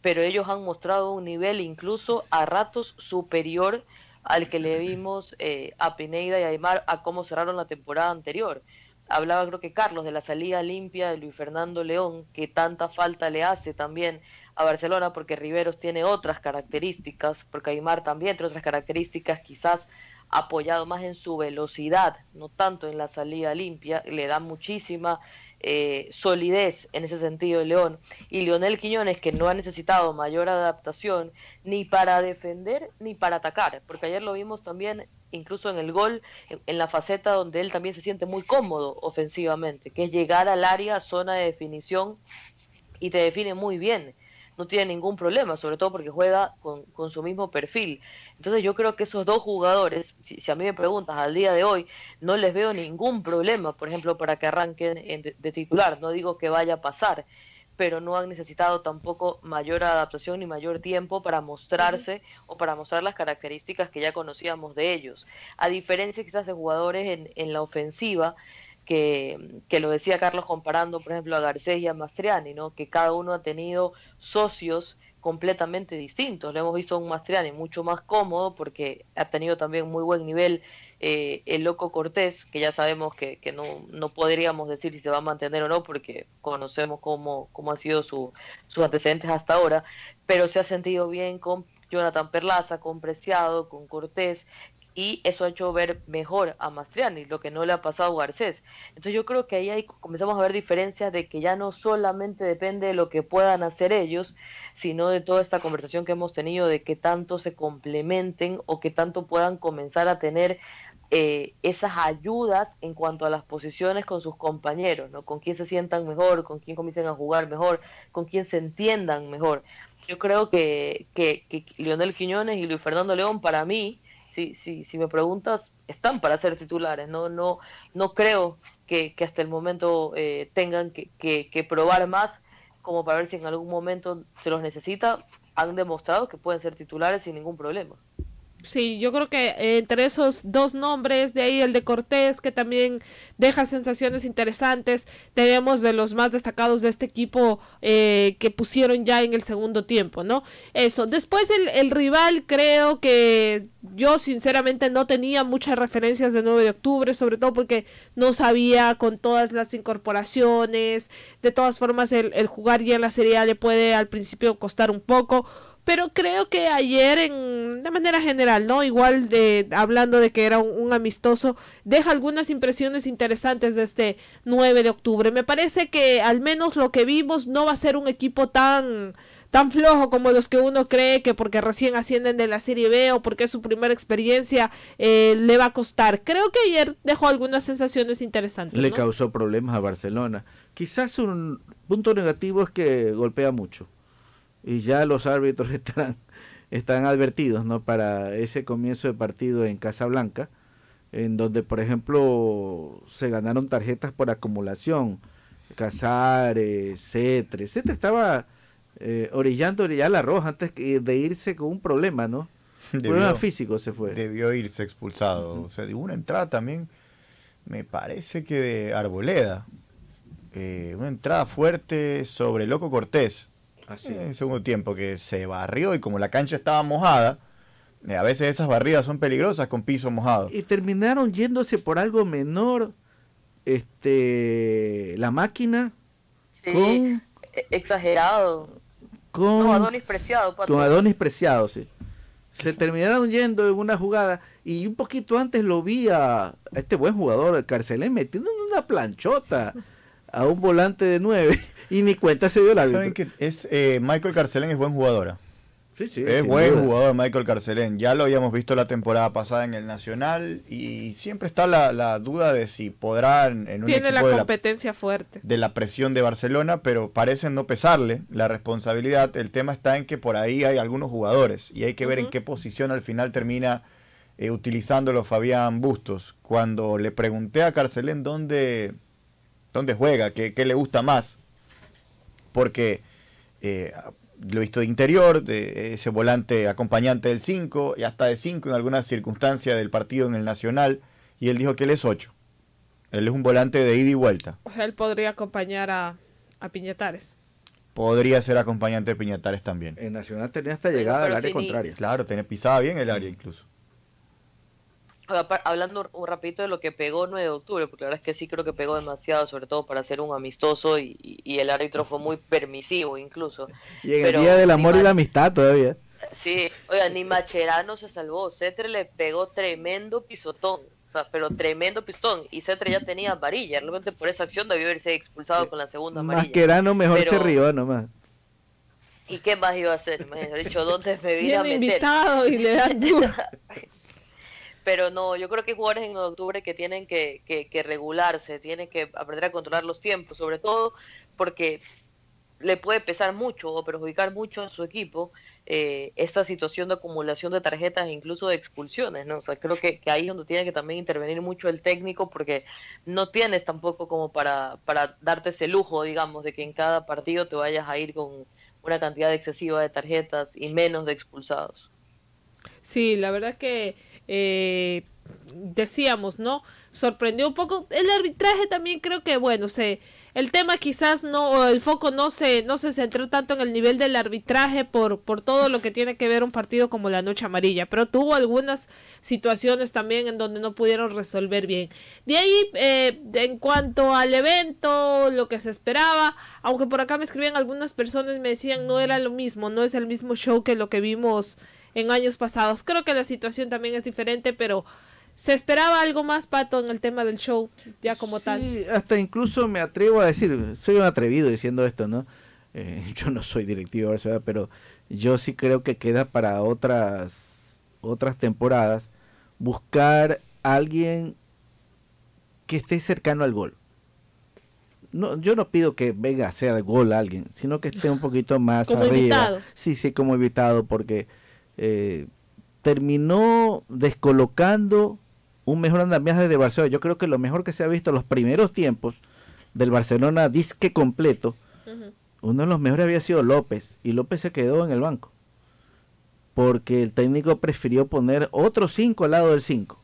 pero ellos han mostrado un nivel incluso a ratos superior al que le vimos eh, a Pineida y Aymar a cómo cerraron la temporada anterior. Hablaba creo que Carlos de la salida limpia de Luis Fernando León, que tanta falta le hace también a Barcelona, porque Riveros tiene otras características, porque Aymar también tiene otras características quizás apoyado más en su velocidad, no tanto en la salida limpia, le da muchísima eh, solidez en ese sentido León. Y Lionel Quiñones, que no ha necesitado mayor adaptación ni para defender ni para atacar, porque ayer lo vimos también incluso en el gol, en, la faceta donde él también se siente muy cómodo ofensivamente, que es llegar al área, zona de definición, y te define muy bien no tiene ningún problema, sobre todo porque juega con, su mismo perfil. Entonces yo creo que esos dos jugadores, si, a mí me preguntas al día de hoy, no les veo ningún problema, por ejemplo, para que arranquen de, titular. No digo que vaya a pasar, pero no han necesitado tampoco mayor adaptación ni mayor tiempo para mostrarse o para mostrar las características que ya conocíamos de ellos. A diferencia quizás de jugadores en, en la ofensiva, que, lo decía Carlos comparando, por ejemplo, a Garcés y a Mastriani, ¿no? que cada uno ha tenido socios completamente distintos. Lo hemos visto en un Mastriani mucho más cómodo porque ha tenido también muy buen nivel eh, el loco Cortés, que ya sabemos que, no, no, podríamos decir si se va a mantener o no porque conocemos cómo, cómo han sido su, sus antecedentes hasta ahora, pero se ha sentido bien con Jonathan Perlaza, con Preciado, con Cortés, y eso ha hecho ver mejor a Mastriani, lo que no le ha pasado a Garcés. Entonces yo creo que ahí comenzamos a ver diferencias de que ya no solamente depende de lo que puedan hacer ellos, sino de toda esta conversación que hemos tenido de que tanto se complementen o que tanto puedan comenzar a tener eh, esas ayudas en cuanto a las posiciones con sus compañeros, ¿no? Con quién se sientan mejor, con quién comiencen a jugar mejor, con quién se entiendan mejor. Yo creo que, que, que Lionel Quiñones y Luis Fernando León para mí si, si me preguntas, están para ser titulares. No, no, no creo que, hasta el momento eh, tengan que, probar más como para ver si en algún momento se los necesita. Han demostrado que pueden ser titulares sin ningún problema. Sí, yo creo que eh, entre esos dos nombres, de ahí el de Cortés, que también deja sensaciones interesantes, tenemos de los más destacados de este equipo eh, que pusieron ya en el segundo tiempo, ¿no? Eso. Después el, rival, creo que yo sinceramente no tenía muchas referencias del 9 de octubre, sobre todo porque no sabía con todas las incorporaciones. De todas formas, el, el jugar ya en la Serie le puede al principio costar un poco pero creo que ayer, en, de manera general, ¿no? Igual de, hablando de que era un, amistoso, deja algunas impresiones interesantes de este 9 de octubre. Me parece que al menos lo que vimos no va a ser un equipo tan tan flojo como los que uno cree que porque recién ascienden de la Serie B o porque es su primera experiencia eh, le va a costar. Creo que ayer dejó algunas sensaciones interesantes. Le causó problemas a Barcelona. Quizás un punto negativo es que golpea mucho y ya los árbitros están, están advertidos ¿no? para ese comienzo de partido en Casablanca, en donde, por ejemplo, se ganaron tarjetas por acumulación. Casares, Cetre. Cetre estaba eh, orillando ya la roja antes de irse con un problema, ¿no? Un problema físico se fue. Debió irse expulsado. O sea, una entrada también, me parece que de Arboleda. Eh, una entrada fuerte sobre Loco Cortés en el eh, segundo tiempo que se barrió y como la cancha estaba mojada, eh, a veces esas barridas son peligrosas con piso mojado. Y terminaron yéndose por algo menor, este, la máquina. E-, exagerado. Con Adonis Preciado. Pues, con Adonis Preciado, sí. Se terminaron yendo en una jugada y un poquito antes lo vi a, este buen jugador, Carcelén, metiendo una planchota a un volante de nueve y ni cuenta se dio la árbitro. es, eh, Michael Carcelén es buen jugador? Ah? es buen jugador Michael Carcelén. Ya lo habíamos visto la temporada pasada en el Nacional y siempre está la, duda de si podrán en un Tiene la competencia fuerte. De la presión de Barcelona, pero parece no pesarle la responsabilidad. El tema está en que por ahí hay algunos jugadores y hay que ver en qué posición al final termina eh, utilizándolo Fabián Bustos. Cuando le pregunté a Carcelén dónde, dónde juega, qué, qué le gusta más, porque eh, lo he visto de interior, de ese volante acompañante del 5 y hasta de 5 en alguna circunstancia del partido en el Nacional, y él dijo que él es 8. Él es un volante de ida y vuelta. O sea, él podría acompañar a, a Piñatares. Podría ser acompañante de Piñatares también. En Nacional tenía hasta llegada al área contraria. Claro, tenía, pisada bien el área mm. incluso hablando un rapidito de lo que pegó 9 de octubre, porque la verdad es que sí creo que pegó demasiado, sobre todo para ser un amistoso y, el árbitro fue muy permisivo incluso. Y en el día del amor y la amistad todavía. Sí, oiga, ni Macherano se salvó. Cetre le pegó tremendo pisotón. pero tremendo pistón. Y Cetre ya tenía amarilla. Realmente por esa acción debió haberse expulsado con la segunda amarilla. Macherano mejor se rió nomás. ¿Y qué más iba a hacer? Me dicho, ¿dónde me vine a meter? y le da duro. pero no, yo creo que hay jugadores en octubre que tienen que, regularse, tienen que aprender a controlar los tiempos, sobre todo porque le puede pesar mucho o perjudicar mucho a su equipo eh, esta situación de acumulación de tarjetas e incluso de expulsiones, ¿no? O creo que, ahí es donde tiene que también intervenir mucho el técnico porque no tienes tampoco como para, para darte ese lujo, digamos, de que en cada partido te vayas a ir con una cantidad excesiva de tarjetas y menos de expulsados. Sí, la verdad que eh, decíamos, ¿no? Sorprendió un poco. El arbitraje también creo que, bueno, se, el tema quizás no, el foco no se, no se centró tanto en el nivel del arbitraje por, por todo lo que tiene que ver un partido como la Noche Amarilla, pero tuvo algunas situaciones también en donde no pudieron resolver bien. De ahí, eh, en cuanto al evento, lo que se esperaba, aunque por acá me escribían algunas personas y me decían no era lo mismo, no es el mismo show que lo que vimos en años pasados. Creo que la situación también es diferente, pero se esperaba algo más, Pato, en el tema del show, ya como tal. Sí, hasta incluso me atrevo a decir, soy un atrevido diciendo esto, ¿no? Eh, yo no soy directivo pero yo sí creo que queda para otras, otras temporadas buscar alguien que esté cercano al gol. No, yo no pido que venga a hacer gol alguien, sino que esté un poquito más como arriba. Sí, sí, como invitado, porque eh, terminó descolocando un mejor andamiaje de Barcelona. Yo creo que lo mejor que se ha visto los primeros tiempos del Barcelona disque completo, uno de los mejores había sido López y López se quedó en el banco porque el técnico prefirió poner otro 5 al lado del 5,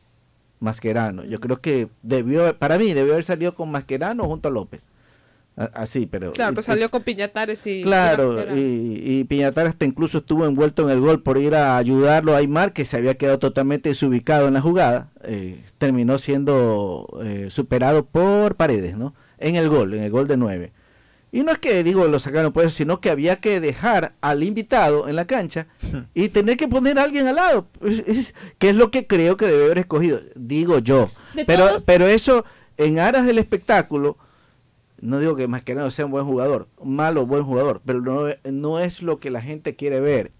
Masquerano. Yo creo que debió, para mí, debió haber salido con Masquerano junto a López así, pero... Claro, pues salió con Piñatares y... Claro, Y, Piñatares hasta incluso estuvo envuelto en el gol por ir a ayudarlo a Aymar, que se había quedado totalmente desubicado en la jugada, eh, terminó siendo eh, superado por Paredes, ¿no? En el gol, en el gol de nueve Y no es que, digo, lo sacaron por eso, sino que había que dejar al invitado en la cancha y tener que poner a alguien al lado, que es lo que creo que debe haber escogido, digo yo. pero, pero eso, en aras del espectáculo no digo que Mascherano sea un buen jugador, malo buen jugador, pero no, es lo que la gente quiere ver.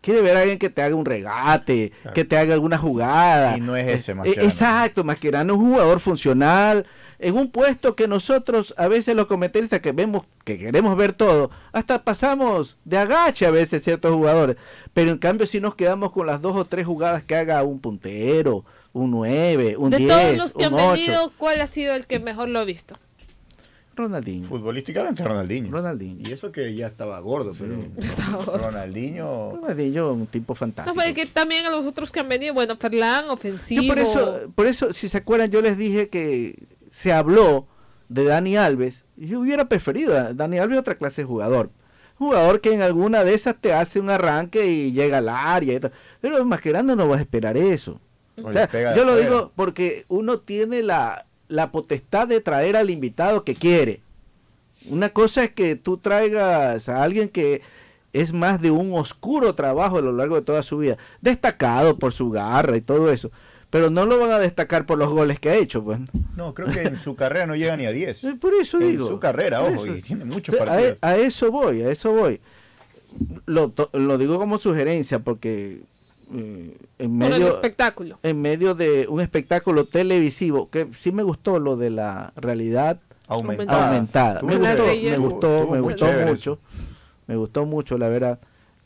Quiere ver a alguien que te haga un regate, que te haga alguna jugada. Y no es ese e Mascherano. Exacto, Mascherano es un jugador funcional, en un puesto que nosotros, a veces los comentaristas que vemos, que queremos ver todo, hasta pasamos de agache a veces ciertos jugadores. Pero en cambio si nos quedamos con las dos o tres jugadas que haga un puntero, un 9, un de todos los que han venido, ¿cuál ha sido el que mejor lo ha visto? Ronaldinho. Futbolísticamente Ronaldinho. Ronaldinho. Y eso que ya estaba gordo, pero estaba gordo. Ronaldinho. Ronaldinho un tipo fantástico. No, fue que también a los otros que han venido, bueno, Ferlán, ofensivo. Y por eso, por eso, si se acuerdan, yo les dije que se habló de Dani Alves. Yo hubiera preferido a Dani Alves otra clase de jugador. Jugador que en alguna de esas te hace un arranque y llega al área. Y más Pero grande no vas a esperar eso. yo lo digo porque uno tiene la la potestad de traer al invitado que quiere. Una cosa es que tú traigas a alguien que es más de un oscuro trabajo a lo largo de toda su vida, destacado por su garra y todo eso, pero no lo van a destacar por los goles que ha hecho. Pues. No, creo que en su carrera no llega ni a 10. Por eso digo. En su carrera, ojo, y tiene muchos e- partidos. A, eso voy, a eso voy. Lo, lo digo como sugerencia porque eh, en medio espectáculo. en medio de un espectáculo televisivo que sí me gustó lo de la realidad aumentada, Me, gustó, me gustó, mucho me gustó mucho la verdad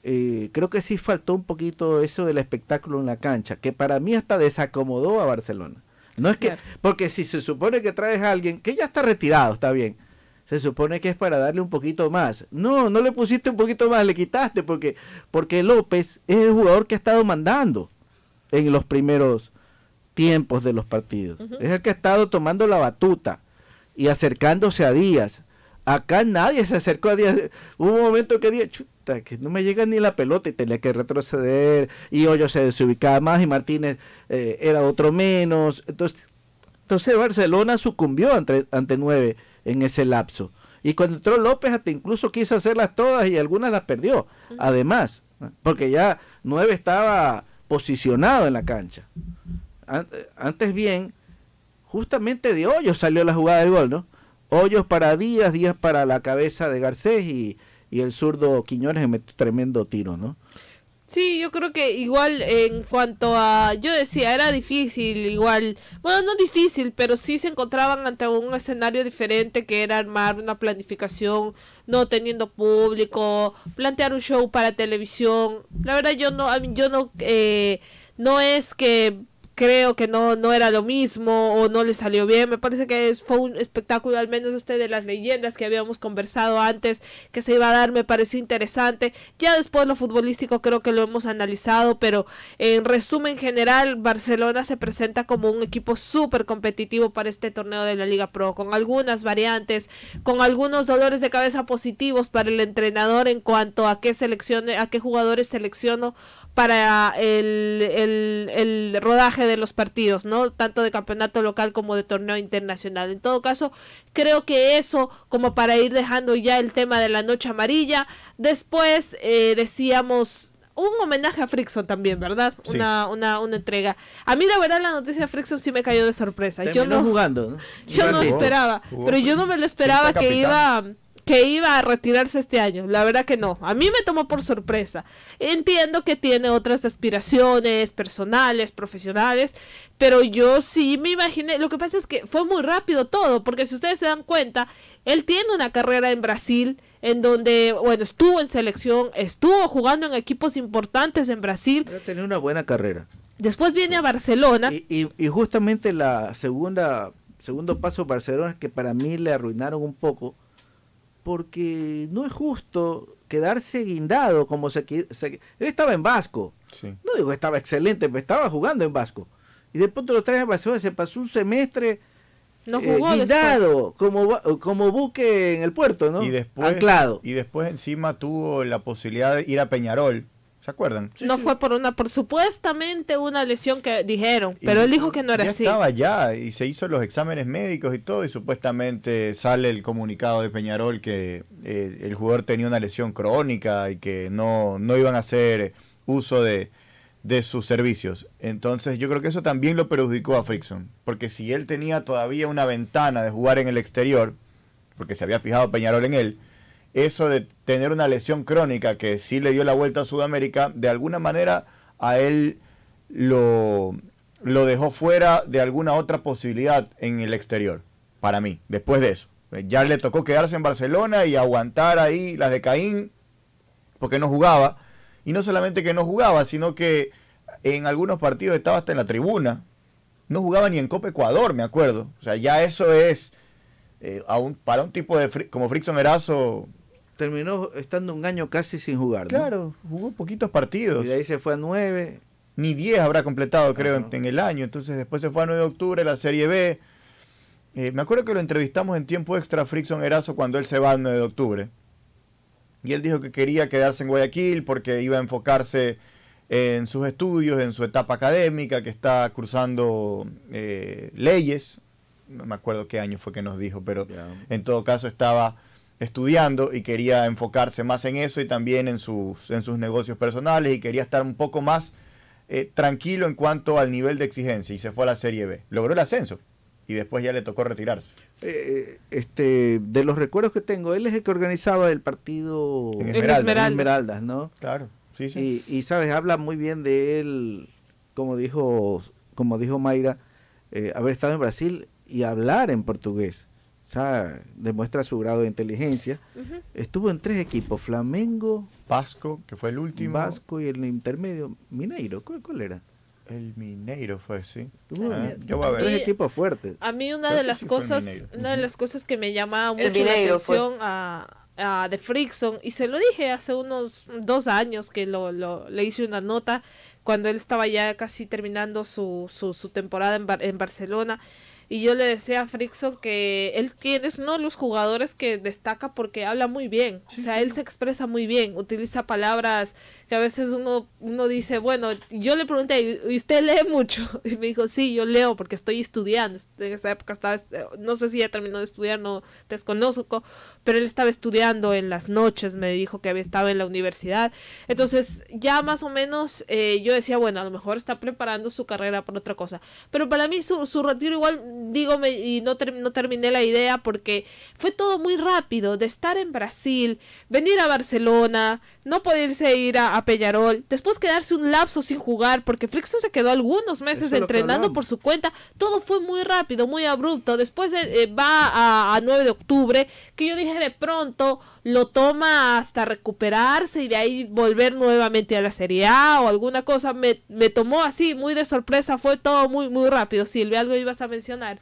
eh, creo que sí faltó un poquito eso del espectáculo en la cancha que para mí hasta desacomodó a Barcelona no es que porque si se supone que traes a alguien que ya está retirado está bien se supone que es para darle un poquito más. No, no le pusiste un poquito más, le quitaste porque, porque López es el jugador que ha estado mandando en los primeros tiempos de los partidos. Es el que ha estado tomando la batuta y acercándose a Díaz. Acá nadie se acercó a Díaz. Hubo un momento que Díaz, chuta, que no me llega ni la pelota y tenía que retroceder. Y Hoyo se desubicaba más y Martínez eh, era otro menos. Entonces, entonces Barcelona sucumbió ante nueve en ese lapso. Y cuando entró López hasta incluso quiso hacerlas todas y algunas las perdió. Además, porque ya 9 estaba posicionado en la cancha. Antes bien, justamente de Hoyos salió la jugada del gol, ¿no? Hoyos para Díaz, Díaz para la cabeza de Garcés y, el zurdo Quiñones que metió tremendo tiro, ¿no? Sí, yo creo que igual en cuanto a, yo decía, era difícil, igual, bueno, no difícil, pero sí se encontraban ante un escenario diferente que era armar una planificación, no teniendo público, plantear un show para televisión. La verdad yo no, yo no, eh, no es que creo que no, no era lo mismo o no le salió bien. Me parece que fue un espectáculo, al menos usted de las leyendas que habíamos conversado antes, que se iba a dar, me pareció interesante. Ya después lo futbolístico creo que lo hemos analizado, pero en resumen general, Barcelona se presenta como un equipo súper competitivo para este torneo de la Liga Pro, con algunas variantes, con algunos dolores de cabeza positivos para el entrenador en cuanto a qué seleccione, a qué jugadores selecciono para el, rodaje de los partidos, ¿no? Tanto de campeonato local como de torneo internacional. En todo caso, creo que eso, como para ir dejando ya el tema de la noche amarilla. Después eh, decíamos un homenaje a Frickson también, ¿verdad? Una, una, una entrega. A mí la verdad la noticia de Frickson sí me cayó de sorpresa. yo no jugando, Yo no esperaba, pero yo no me lo esperaba que iba que iba a retirarse este año. La verdad que no. A mí me tomó por sorpresa. Entiendo que tiene otras aspiraciones personales, profesionales, pero yo sí me imaginé. Lo que pasa es que fue muy rápido todo, porque si ustedes se dan cuenta, él tiene una carrera en Brasil, en donde, bueno, estuvo en selección, estuvo jugando en equipos importantes en Brasil. tenía una buena carrera. Después viene a Barcelona. Y, y justamente la segunda segundo paso Barcelona que para mí le arruinaron un poco porque no es justo quedarse guindado como se, él estaba en Vasco. No digo que estaba excelente, pero estaba jugando en Vasco. Y de pronto lo trae a Barcelona, se pasó un semestre eh, guindado, como, como buque en el puerto, ¿no? Y después, Anclado. Y después encima tuvo la posibilidad de ir a Peñarol ¿Se acuerdan? no fue por una, por supuestamente una lesión que dijeron, pero él dijo que no era ya así. Estaba ya y se hizo los exámenes médicos y todo y supuestamente sale el comunicado de Peñarol que eh, el jugador tenía una lesión crónica y que no, no iban a hacer uso de, de sus servicios. Entonces yo creo que eso también lo perjudicó a Frickson, porque si él tenía todavía una ventana de jugar en el exterior, porque se había fijado Peñarol en él, eso de tener una lesión crónica que sí le dio la vuelta a Sudamérica, de alguna manera a él lo, lo dejó fuera de alguna otra posibilidad en el exterior, para mí, después de eso. Ya le tocó quedarse en Barcelona y aguantar ahí las de Caín, porque no jugaba. Y no solamente que no jugaba, sino que en algunos partidos estaba hasta en la tribuna. No jugaba ni en Copa Ecuador, me acuerdo. O sea, ya eso es, eh, para un tipo de, como Frickson Erazo, terminó estando un año casi sin jugar. Claro, jugó poquitos partidos. Y de ahí se fue a nueve. Ni diez habrá completado, ah, creo, en el año. Entonces después se fue a 9 de octubre, la Serie B. Eh, me acuerdo que lo entrevistamos en tiempo extra Frickson Erazo cuando él se va a 9 de octubre. Y él dijo que quería quedarse en Guayaquil porque iba a enfocarse en sus estudios, en su etapa académica, que está cruzando eh, leyes. No me acuerdo qué año fue que nos dijo, pero en todo caso estaba estudiando y quería enfocarse más en eso y también en sus, en sus negocios personales y quería estar un poco más eh, tranquilo en cuanto al nivel de exigencia y se fue a la Serie B. Logró el ascenso y después ya le tocó retirarse. Eh, eh, este, de los recuerdos que tengo, él es el que organizaba el partido en Esmeraldas, ¿no? Claro, sí, sí. Y, sabes, habla muy bien de él, como dijo, como dijo Mayra, haber estado en Brasil y hablar en portugués demuestra su grado de inteligencia. Estuvo en tres equipos, Flamengo, Vasco, que fue el último. Vasco y el intermedio, Mineiro, ¿cuál, era? El Mineiro fue, sí. Ah, yo a ver. Tres equipos fuertes. A mí una de las cosas, una de las cosas que me llamaba mucho la atención a, a, de Frickson, y se lo dije hace unos dos años que lo, le hice una nota cuando él estaba ya casi terminando su, su temporada en, Bar en Barcelona y yo le decía a Frickson que él tiene, es uno de los jugadores que destaca porque habla muy bien. o sea, él se expresa muy bien, utiliza palabras que a veces uno, uno dice, bueno, yo le pregunté, ¿y usted lee mucho? Y me dijo, sí, yo leo porque estoy estudiando. Este, en esa época estaba, eh, no sé si ya terminó de estudiar, no desconozco, pero él estaba estudiando en las noches, me dijo que había estado en la universidad. Entonces ya más o menos eh, yo decía, bueno, a lo mejor está preparando su carrera por otra cosa. Pero para mí su, su retiro igual, digo, y no, no terminé la idea porque fue todo muy rápido, de estar en Brasil, venir a Barcelona, no poderse ir a, a Peñarol, después quedarse un lapso sin jugar porque Flixo se quedó algunos meses entrenando por su cuenta, todo fue muy rápido, muy abrupto. Después eh, eh, va a, a 9 de octubre, que yo dije, de pronto lo toma hasta recuperarse y de ahí volver nuevamente a la Serie A o alguna cosa. Me, me tomó así, muy de sorpresa, fue todo muy, muy rápido. Silvia, ¿algo ibas a mencionar?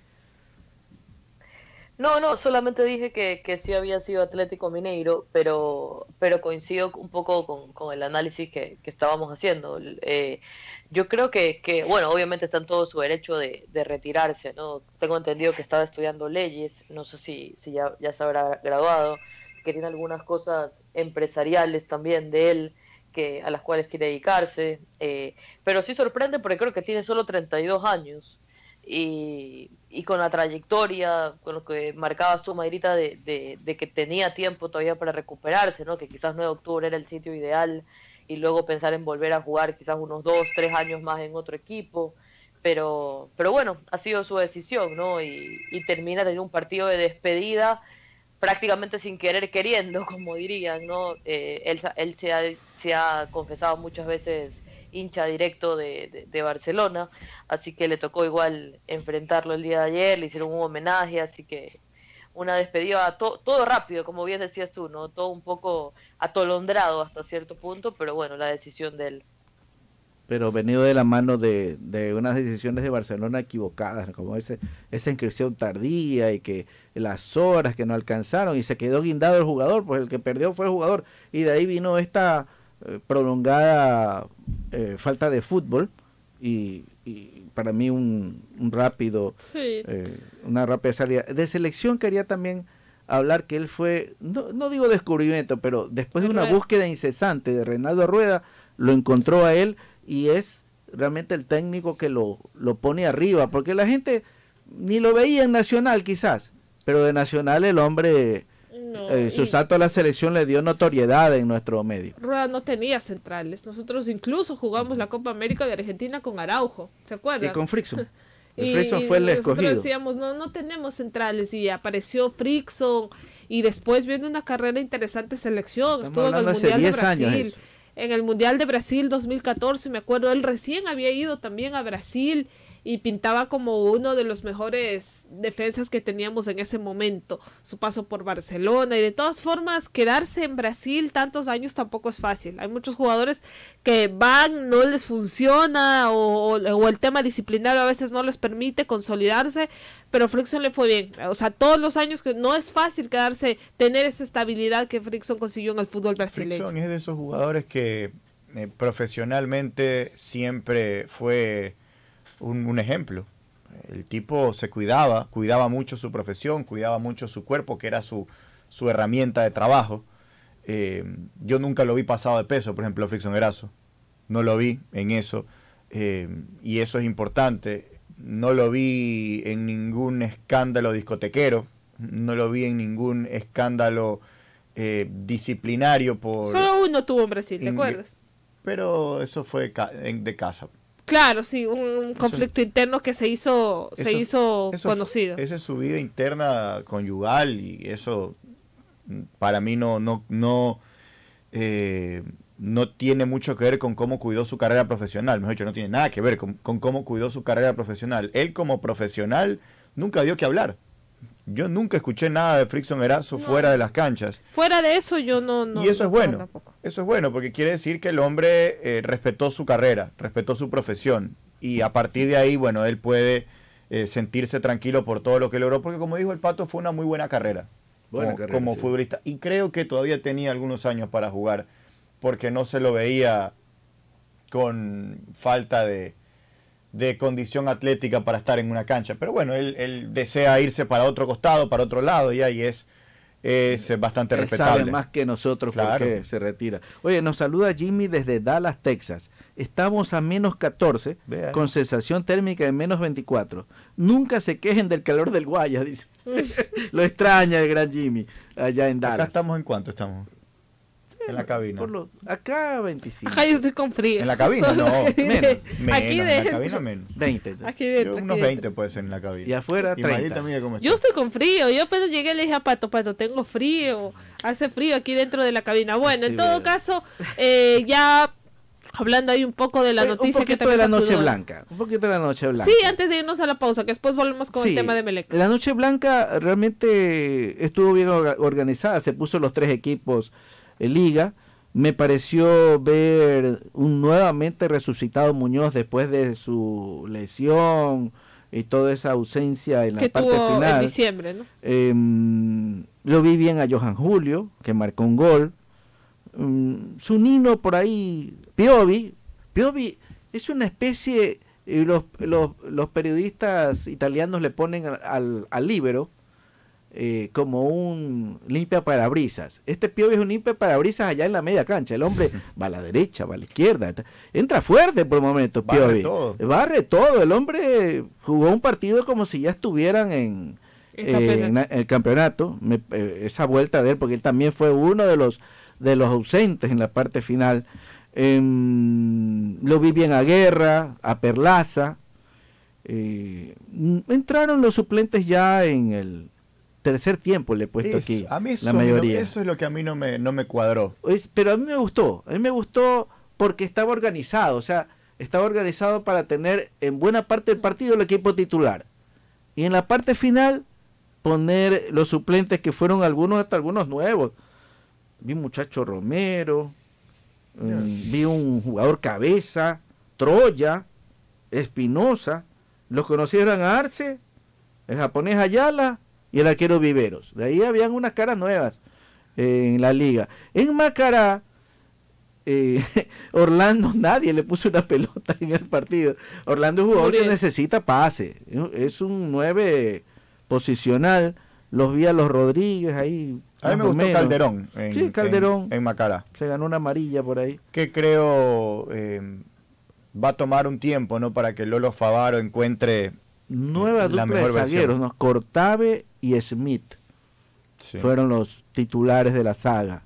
No, no, solamente dije que, sí había sido Atlético Mineiro, pero, pero coincido un poco con, el análisis que, estábamos haciendo. Eh, yo creo que, que, bueno, obviamente está en todo su derecho de, de, retirarse, ¿no? Tengo entendido que estaba estudiando leyes, no sé si, si ya, ya se habrá graduado, que tiene algunas cosas empresariales también de él. Que, a las cuales quiere dedicarse, eh, pero sí sorprende porque creo que tiene solo 32 años y, con la trayectoria, con lo que marcaba su Madrita, de, que tenía tiempo todavía para recuperarse, ¿no? que quizás 9 de octubre era el sitio ideal y luego pensar en volver a jugar quizás unos 2, 3 años más en otro equipo. Pero, pero bueno, ha sido su decisión, ¿no? Y, y termina teniendo un partido de despedida prácticamente sin querer queriendo, como dirían, ¿no? Eh, él, se, ha, se ha confesado muchas veces hincha directo de, Barcelona, así que le tocó igual enfrentarlo el día de ayer, le hicieron un homenaje, así que una despedida, todo rápido, como bien decías tú, ¿no? Todo un poco atolondrado hasta cierto punto, pero bueno, la decisión de él. Pero venido de la mano de, de unas decisiones de Barcelona equivocadas, como esa inscripción tardía y que las horas que no alcanzaron y se quedó guindado el jugador, pues el que perdió fue el jugador y de ahí vino esta eh, prolongada eh, falta de fútbol y, para mí un, rápido, eh, una rápida salida. De selección quería también hablar que él fue, no, no digo descubrimiento, pero después de una búsqueda incesante de Reinaldo Rueda, lo encontró a él y es realmente el técnico que lo, lo pone arriba, porque la gente ni lo veía en Nacional quizás, pero de Nacional el hombre eh, su salto a la selección le dio notoriedad en nuestro medio. Rueda no tenía centrales. Nosotros incluso jugamos la Copa América de Argentina con Araujo, ¿se acuerdan? Y con Frickson. fue el nosotros decíamos, no, no tenemos centrales. Y apareció Frickson. Y después viene una carrera interesante selección. Estuvo en el Mundial de Brasil. Años en el Mundial de Brasil 2014, me acuerdo, él recién había ido también a Brasil y pintaba como uno de los mejores defensas que teníamos en ese momento. Su paso por Barcelona y de todas formas quedarse en Brasil tantos años tampoco es fácil. Hay muchos jugadores que van, no les funciona o, el tema disciplinario a veces no les permite consolidarse, pero Frickson le fue bien. O sea, todos los años que no es fácil quedarse, tener esa estabilidad que Frickson consiguió en el fútbol brasileño. Frickson es de esos jugadores que eh, profesionalmente siempre fue un, ejemplo. El tipo se cuidaba, cuidaba mucho su profesión, cuidaba mucho su cuerpo, que era su, herramienta de trabajo. Eh, yo nunca lo vi pasado de peso, por ejemplo, Frickson Grasso. No lo vi en eso. Eh, y eso es importante. No lo vi en ningún escándalo discotequero. No lo vi en ningún escándalo eh, disciplinario por... Solo uno tuvo en Brasil, ¿te acuerdas? Pero eso fue de casa. Claro, sí, un conflicto interno que se hizo, se hizo conocido. Esa es su vida interna conyugal y eso mm, para mí no, no, eh, no, tiene mucho que ver con cómo cuidó su carrera profesional. Mejor dicho, no tiene nada que ver con cómo cuidó su carrera profesional. Él como profesional nunca dio que hablar. Yo nunca escuché nada de Frickson Erazo fuera de las canchas. Fuera de eso yo no... y eso es bueno. eso es bueno porque quiere decir que el hombre eh, respetó su carrera, respetó su profesión. Y a partir de ahí, bueno, él puede eh, sentirse tranquilo por todo lo que logró. Porque como dijo el Pato, fue una muy buena carrera como, futbolista. Y creo que todavía tenía algunos años para jugar porque no se lo veía con falta de, de condición atlética para estar en una cancha. Pero bueno, él, desea irse para otro costado, para otro lado, y ahí es, es eh, bastante respetable. Sabe más que nosotros porque se retira. Oye, nos saluda Jimmy desde Dallas, Texas. Estamos a menos 14, con sensación térmica de menos 24. Nunca se quejen del calor del Guaya, dice. Lo extraña el gran Jimmy allá en Dallas. Acá estamos en cuánto estamos. En la cabina. Por acá 25. yo estoy con frío. En la cabina, no. Menos. menos. Aquí en la cabina menos. 20. Aquí dentro. unos 20 puede ser en la cabina. Y afuera 30. Yo estoy con frío. Yo apenas llegué le dije a Pato, Pato, tengo frío. Hace frío aquí dentro de la cabina. Bueno, en todo caso, eh, ya hablando ahí un poco de la noticia que de la noche blanca un poquito de la noche blanca sí antes de irnos a la pausa que después volvemos con el tema de Melec la noche blanca realmente estuvo bien organizada se puso los tres equipos liga. Me pareció ver un nuevamente resucitado Muñoz después de su lesión y toda esa ausencia en la parte final. En diciembre, ¿no? Em, lo vi bien a Johan Julio, que marcó un gol. Em, su nino por ahí, Piovi. Piovi es una especie, y eh, los, los, los periodistas italianos le ponen al, al, al libero, eh, como un limpia parabrisas. Este Piovi es un limpia parabrisas allá en la media cancha. El hombre va a la derecha, va a la izquierda. Entra fuerte por momentos momento, Piovi. Barre todo. El hombre jugó un partido como si ya estuvieran en, el, campeonato. Eh, esa vuelta de él, porque él también fue uno de los, de los ausentes en la parte final. Em, lo vi bien a Guerra, a Perlaza. Eh, entraron los suplentes ya en el, tercer tiempo le he puesto aquí. eso, la mayoría. eso es lo que a mí no me, no me cuadró. pero a mí me gustó. A mí me gustó porque estaba organizado. O sea, estaba organizado para tener en buena parte del partido el equipo titular. Y en la parte final poner los suplentes que fueron algunos hasta algunos nuevos. Vi un muchacho Romero, mm, vi un jugador Cabeza, Troya, Espinosa, los conocieron Arce, el japonés Ayala y el arquero Viveros. De ahí habían unas caras nuevas eh, en la liga. En Macará, eh, Orlando nadie le puso una pelota en el partido. Orlando es jugador que necesita pase. Es un 9 posicional. Los vi a los Rodríguez ahí. A mí me gustó Calderón. En, sí, Calderón. En, Macará. Se ganó una amarilla por ahí. Que creo em, va a tomar un tiempo, ¿no? Para que Lolo Favaro encuentre nueva dupla de zagueros, Cortave y Smith fueron los titulares de la saga.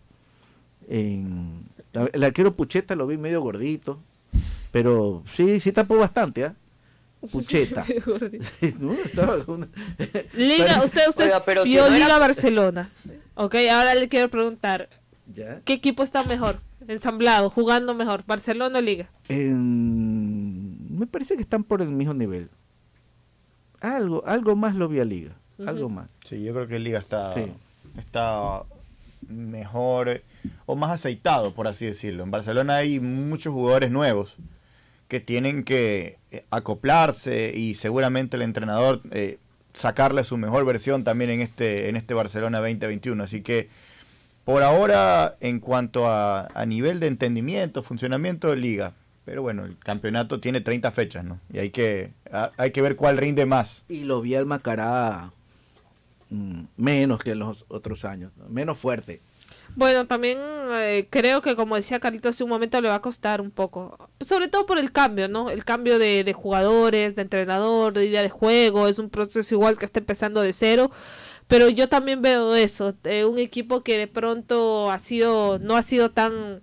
En, el arquero Pucheta lo vi medio gordito, pero sí, sí tapó bastante, ¿ah? Pucheta. Liga, usted, usted vio Liga Barcelona. Ok, ahora le quiero preguntar, ¿qué equipo está mejor? Ensamblado, jugando mejor, Barcelona o Liga. Me parece que están por el mismo nivel. Algo, algo más lo vi a Liga algo más. Sí, yo creo que el liga está, está mejor o más aceitado, por así decirlo. En Barcelona hay muchos jugadores nuevos que tienen que eh, acoplarse y seguramente el entrenador eh, sacarle su mejor versión también en este, en este Barcelona 2021. Así que por ahora, en cuanto a, nivel de entendimiento, funcionamiento del liga, pero bueno, el campeonato tiene 30 fechas, ¿no? Y hay que, hay que ver cuál rinde más. Y lo vi al Macará Mm, menos que en los otros años, menos fuerte. Bueno, también eh, creo que como decía Carlitos hace un momento le va a costar un poco, sobre todo por el cambio, ¿no? El cambio de, jugadores, de entrenador, de idea de juego, es un proceso igual que está empezando de cero, pero yo también veo eso, eh, un equipo que de pronto ha sido, no ha sido tan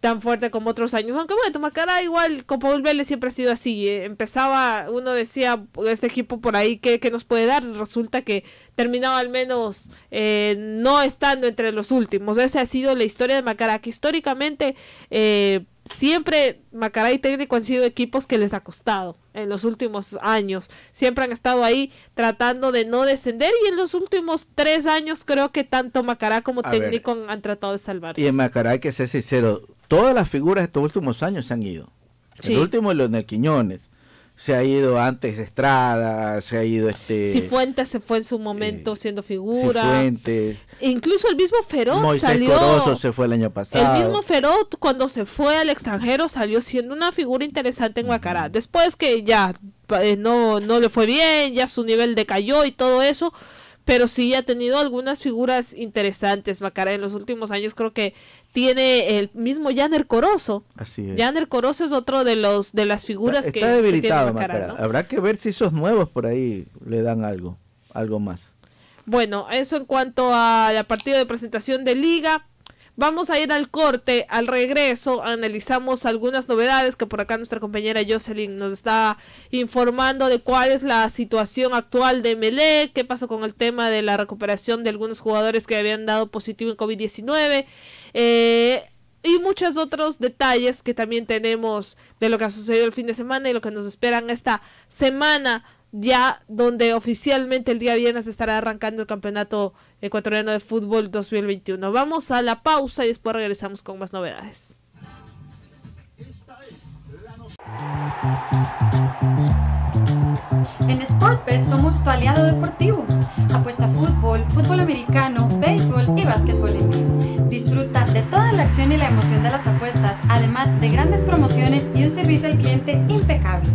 tan fuerte como otros años. Aunque bueno, Macará igual, Copa Vélez siempre ha sido así. Eh, empezaba, uno decía, este equipo por ahí, ¿qué, nos puede dar? Resulta que terminaba al menos eh, no estando entre los últimos. Esa ha sido la historia de Macará, que históricamente eh, siempre Macará y Técnico han sido equipos que les ha costado en los últimos años. Siempre han estado ahí tratando de no descender y en los últimos tres años creo que tanto Macará como Técnico han, tratado de salvarse. Y en Macará que ser sincero, todas las figuras de estos últimos años se han ido. El último es Leonel Quiñones. Se ha ido antes Estrada, se ha ido este. fuentes se fue en su momento eh, siendo figura. Cifuentes. Incluso el mismo Feroz salió. se fue el año pasado. El mismo Feroz, cuando se fue al extranjero, salió siendo una figura interesante en Guacará. Después que ya eh, no, no le fue bien, ya su nivel decayó y todo eso pero sí ha tenido algunas figuras interesantes, Macara, en los últimos años creo que tiene el mismo Janer Corozo. Así es. Janer Corozo es otro de los de las figuras que está debilitado, Habrá que ver si esos nuevos por ahí le dan algo, algo más. Bueno, eso en cuanto a la partida de presentación de Liga. Vamos a ir al corte, al regreso, analizamos algunas novedades que por acá nuestra compañera Jocelyn nos está informando de cuál es la situación actual de Melé, qué pasó con el tema de la recuperación de algunos jugadores que habían dado positivo en COVID-19. Eh, y muchos otros detalles que también tenemos de lo que ha sucedido el fin de semana y lo que nos esperan esta semana ya donde oficialmente el día viernes estará arrancando el campeonato ecuatoriano de fútbol 2021. Vamos a la pausa y después regresamos con más novedades. En Sportbet somos tu aliado deportivo. Apuesta fútbol, fútbol americano, béisbol y básquetbol en vivo. Disfruta de toda la acción y la emoción de las apuestas, además de grandes promociones y un servicio al cliente impecable.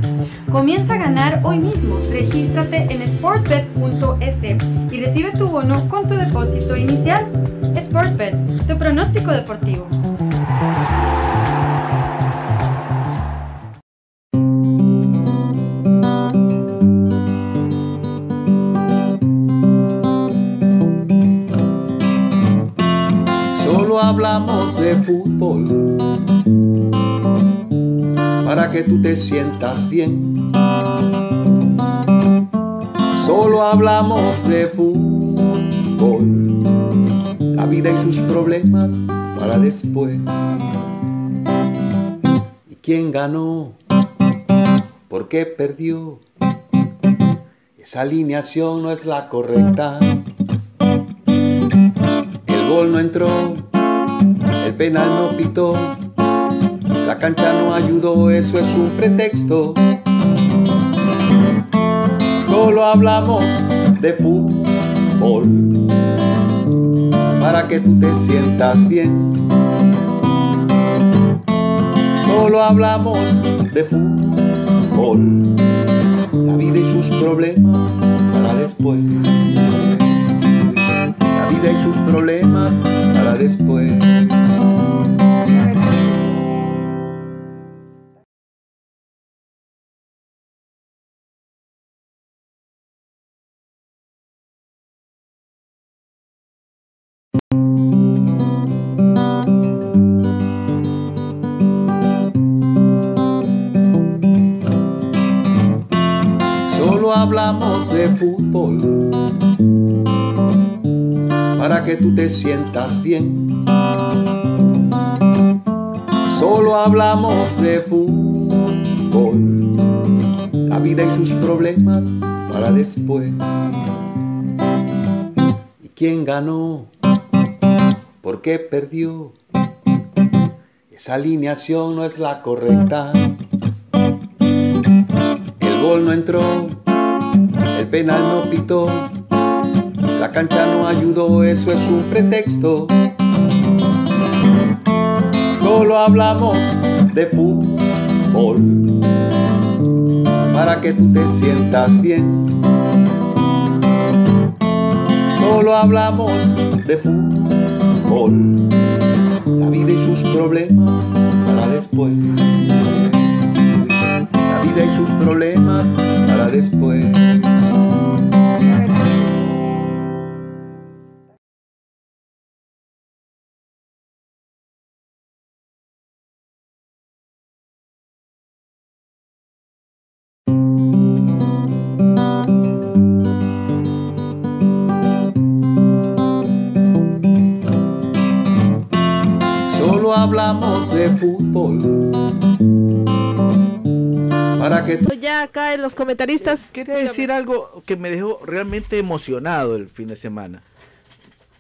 Comienza a ganar hoy mismo. Regístrate en sportbet.es y recibe tu bono con tu depósito inicial. Sportbet, tu pronóstico deportivo. hablamos de fútbol para que tú te sientas bien. Solo hablamos de fútbol, la vida y sus problemas para después. ¿Y quién ganó? ¿Por qué perdió? Esa alineación no es la correcta. El gol no entró no pitó, la cancha no ayudó, eso es un pretexto. Solo hablamos de fútbol para que tú te sientas bien. Solo hablamos de fútbol, la vida y sus problemas para después. La vida y sus problemas para después. hablamos de fútbol para que tú te sientas bien. Solo hablamos de fútbol, la vida y sus problemas para después. ¿Y quién ganó? ¿Por qué perdió? Esa alineación no es la correcta. El gol no entró penal no pitó, la cancha no ayudó, eso es un pretexto. Solo hablamos de fútbol para que tú te sientas bien. Solo hablamos de fútbol, la vida y sus problemas para después sus problemas para después. hablamos de fútbol ya acá en los comentaristas. Eh, quería decir algo que me dejó realmente emocionado el fin de semana.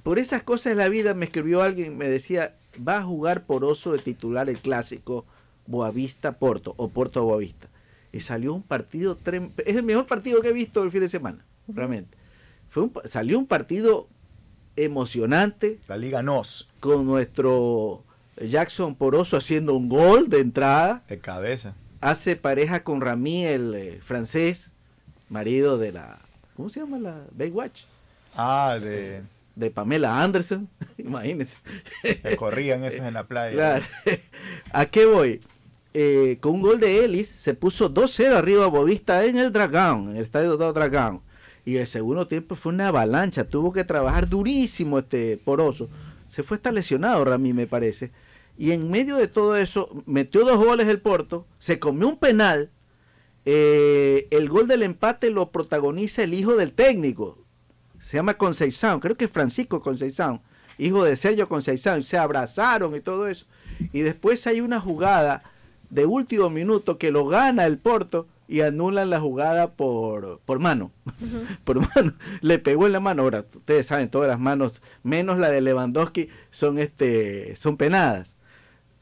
Por esas cosas de la vida me escribió alguien, me decía, va a jugar Poroso de titular el clásico Boavista-Porto o Porto-Boavista. Y salió un partido, es el mejor partido que he visto el fin de semana, realmente. Fue salió un partido emocionante. La Liga NOS. Con nuestro Jackson Poroso haciendo un gol de entrada. De cabeza hace pareja con Rami, el eh, francés, marido de la, ¿cómo se llama la Baywatch? Ah, eh, de... de Pamela Anderson, imagínense. corrían esos en la playa. Claro. ¿A qué voy? Eh, con un gol de Ellis se puso 2-0 arriba Bovista en el Dragón, en el estadio de Dragón. Y el segundo tiempo fue una avalancha, tuvo que trabajar durísimo este poroso. Se fue hasta lesionado, Rami, me parece. Y en medio de todo eso, metió dos goles el Porto, se comió un penal. Eh, el gol del empate lo protagoniza el hijo del técnico. Se llama Conceição, creo que es Francisco Conceição, hijo de Sergio Conceição. Se abrazaron y todo eso. Y después hay una jugada de último minuto que lo gana el Porto y anulan la jugada por, mano. por mano. Le pegó en la mano. Ahora, ustedes saben, todas las manos, menos la de Lewandowski, son, este, son penadas.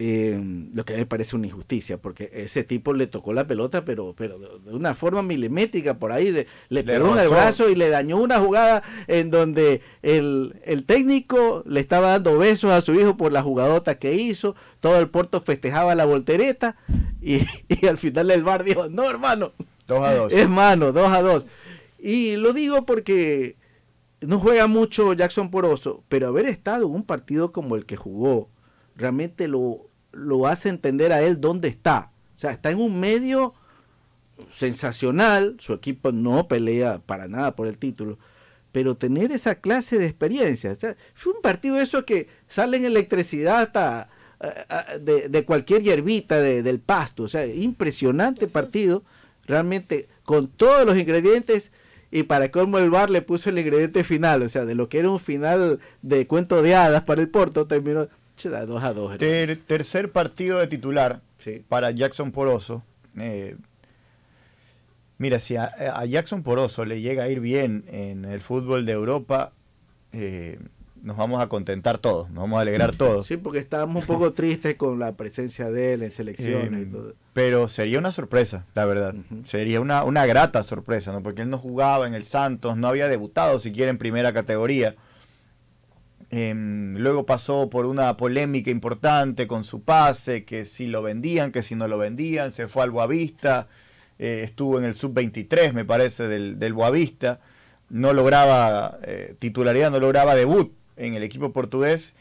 Em, lo que a mí me parece una injusticia, porque ese tipo le tocó la pelota, pero, pero de una forma milimétrica por ahí, le, le, pegó en el brazo y le dañó una jugada en donde el, técnico le estaba dando besos a su hijo por la jugadota que hizo, todo el puerto festejaba la voltereta y, al final el bar dijo, no hermano, dos a dos, Hermano, dos a dos Y lo digo porque no juega mucho Jackson Poroso, pero haber estado en un partido como el que jugó, realmente lo lo hace entender a él dónde está. O sea, está en un medio sensacional, su equipo no pelea para nada por el título, pero tener esa clase de experiencia. fue un partido eso que sale en electricidad hasta eh, eh, de, cualquier hierbita del pasto. O sea, impresionante partido, realmente con todos los ingredientes. Y para colmo el bar le puso el ingrediente final, o sea, de lo que era un final de cuento de hadas para el Porto, terminó, Da dos a dos. tercer partido de titular para Jackson Poroso. Eh, mira, si a, Jackson Poroso le llega a ir bien en el fútbol de Europa, eh, nos vamos a contentar todos, nos vamos a alegrar todos. Sí, porque estábamos un poco tristes con la presencia de él en selecciones. y eh, todo. Pero sería una sorpresa, la verdad. Sería una, una grata sorpresa, ¿no? Porque él no jugaba en el Santos, no había debutado siquiera en primera categoría. Em, luego pasó por una polémica importante con su pase, que si lo vendían, que si no lo vendían, se fue al Boavista, eh, estuvo en el sub-23, me parece, del, Boavista, no lograba eh, titularidad, no lograba debut en el equipo portugués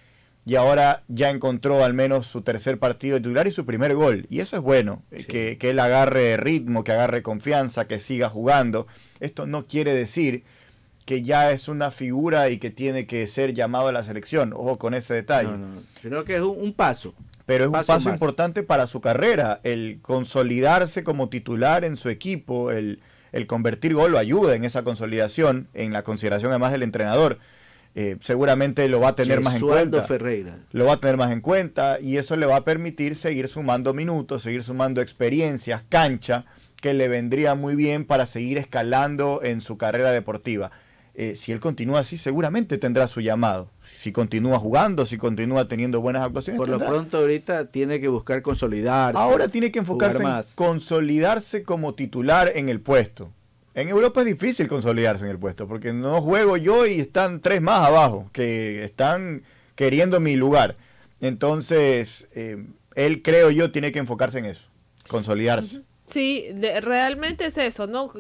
y ahora ya encontró al menos su tercer partido de titular y su primer gol. Y eso es bueno, eh, que, que él agarre ritmo, que agarre confianza, que siga jugando. Esto no quiere decir que ya es una figura y que tiene que ser llamado a la selección. Ojo con ese detalle. No, no, creo que es un, paso. Pero es un paso importante para su carrera, el consolidarse como titular en su equipo, el, convertir gol lo ayuda en esa consolidación, en la consideración además del entrenador. Eh, seguramente lo va a tener más en cuenta. Ferreira. Lo va a tener más en cuenta y eso le va a permitir seguir sumando minutos, seguir sumando experiencias, cancha, que le vendría muy bien para seguir escalando en su carrera deportiva. Eh, si él continúa así, seguramente tendrá su llamado. Si continúa jugando, si continúa teniendo buenas actuaciones. Por lo pronto ahorita tiene que buscar consolidarse. Ahora tiene que enfocarse en consolidarse como titular en el puesto. En Europa es difícil consolidarse en el puesto, porque no juego yo y están tres más abajo, que están queriendo mi lugar. Entonces, eh, él creo yo tiene que enfocarse en eso, consolidarse. Sí, realmente es eso, ¿no?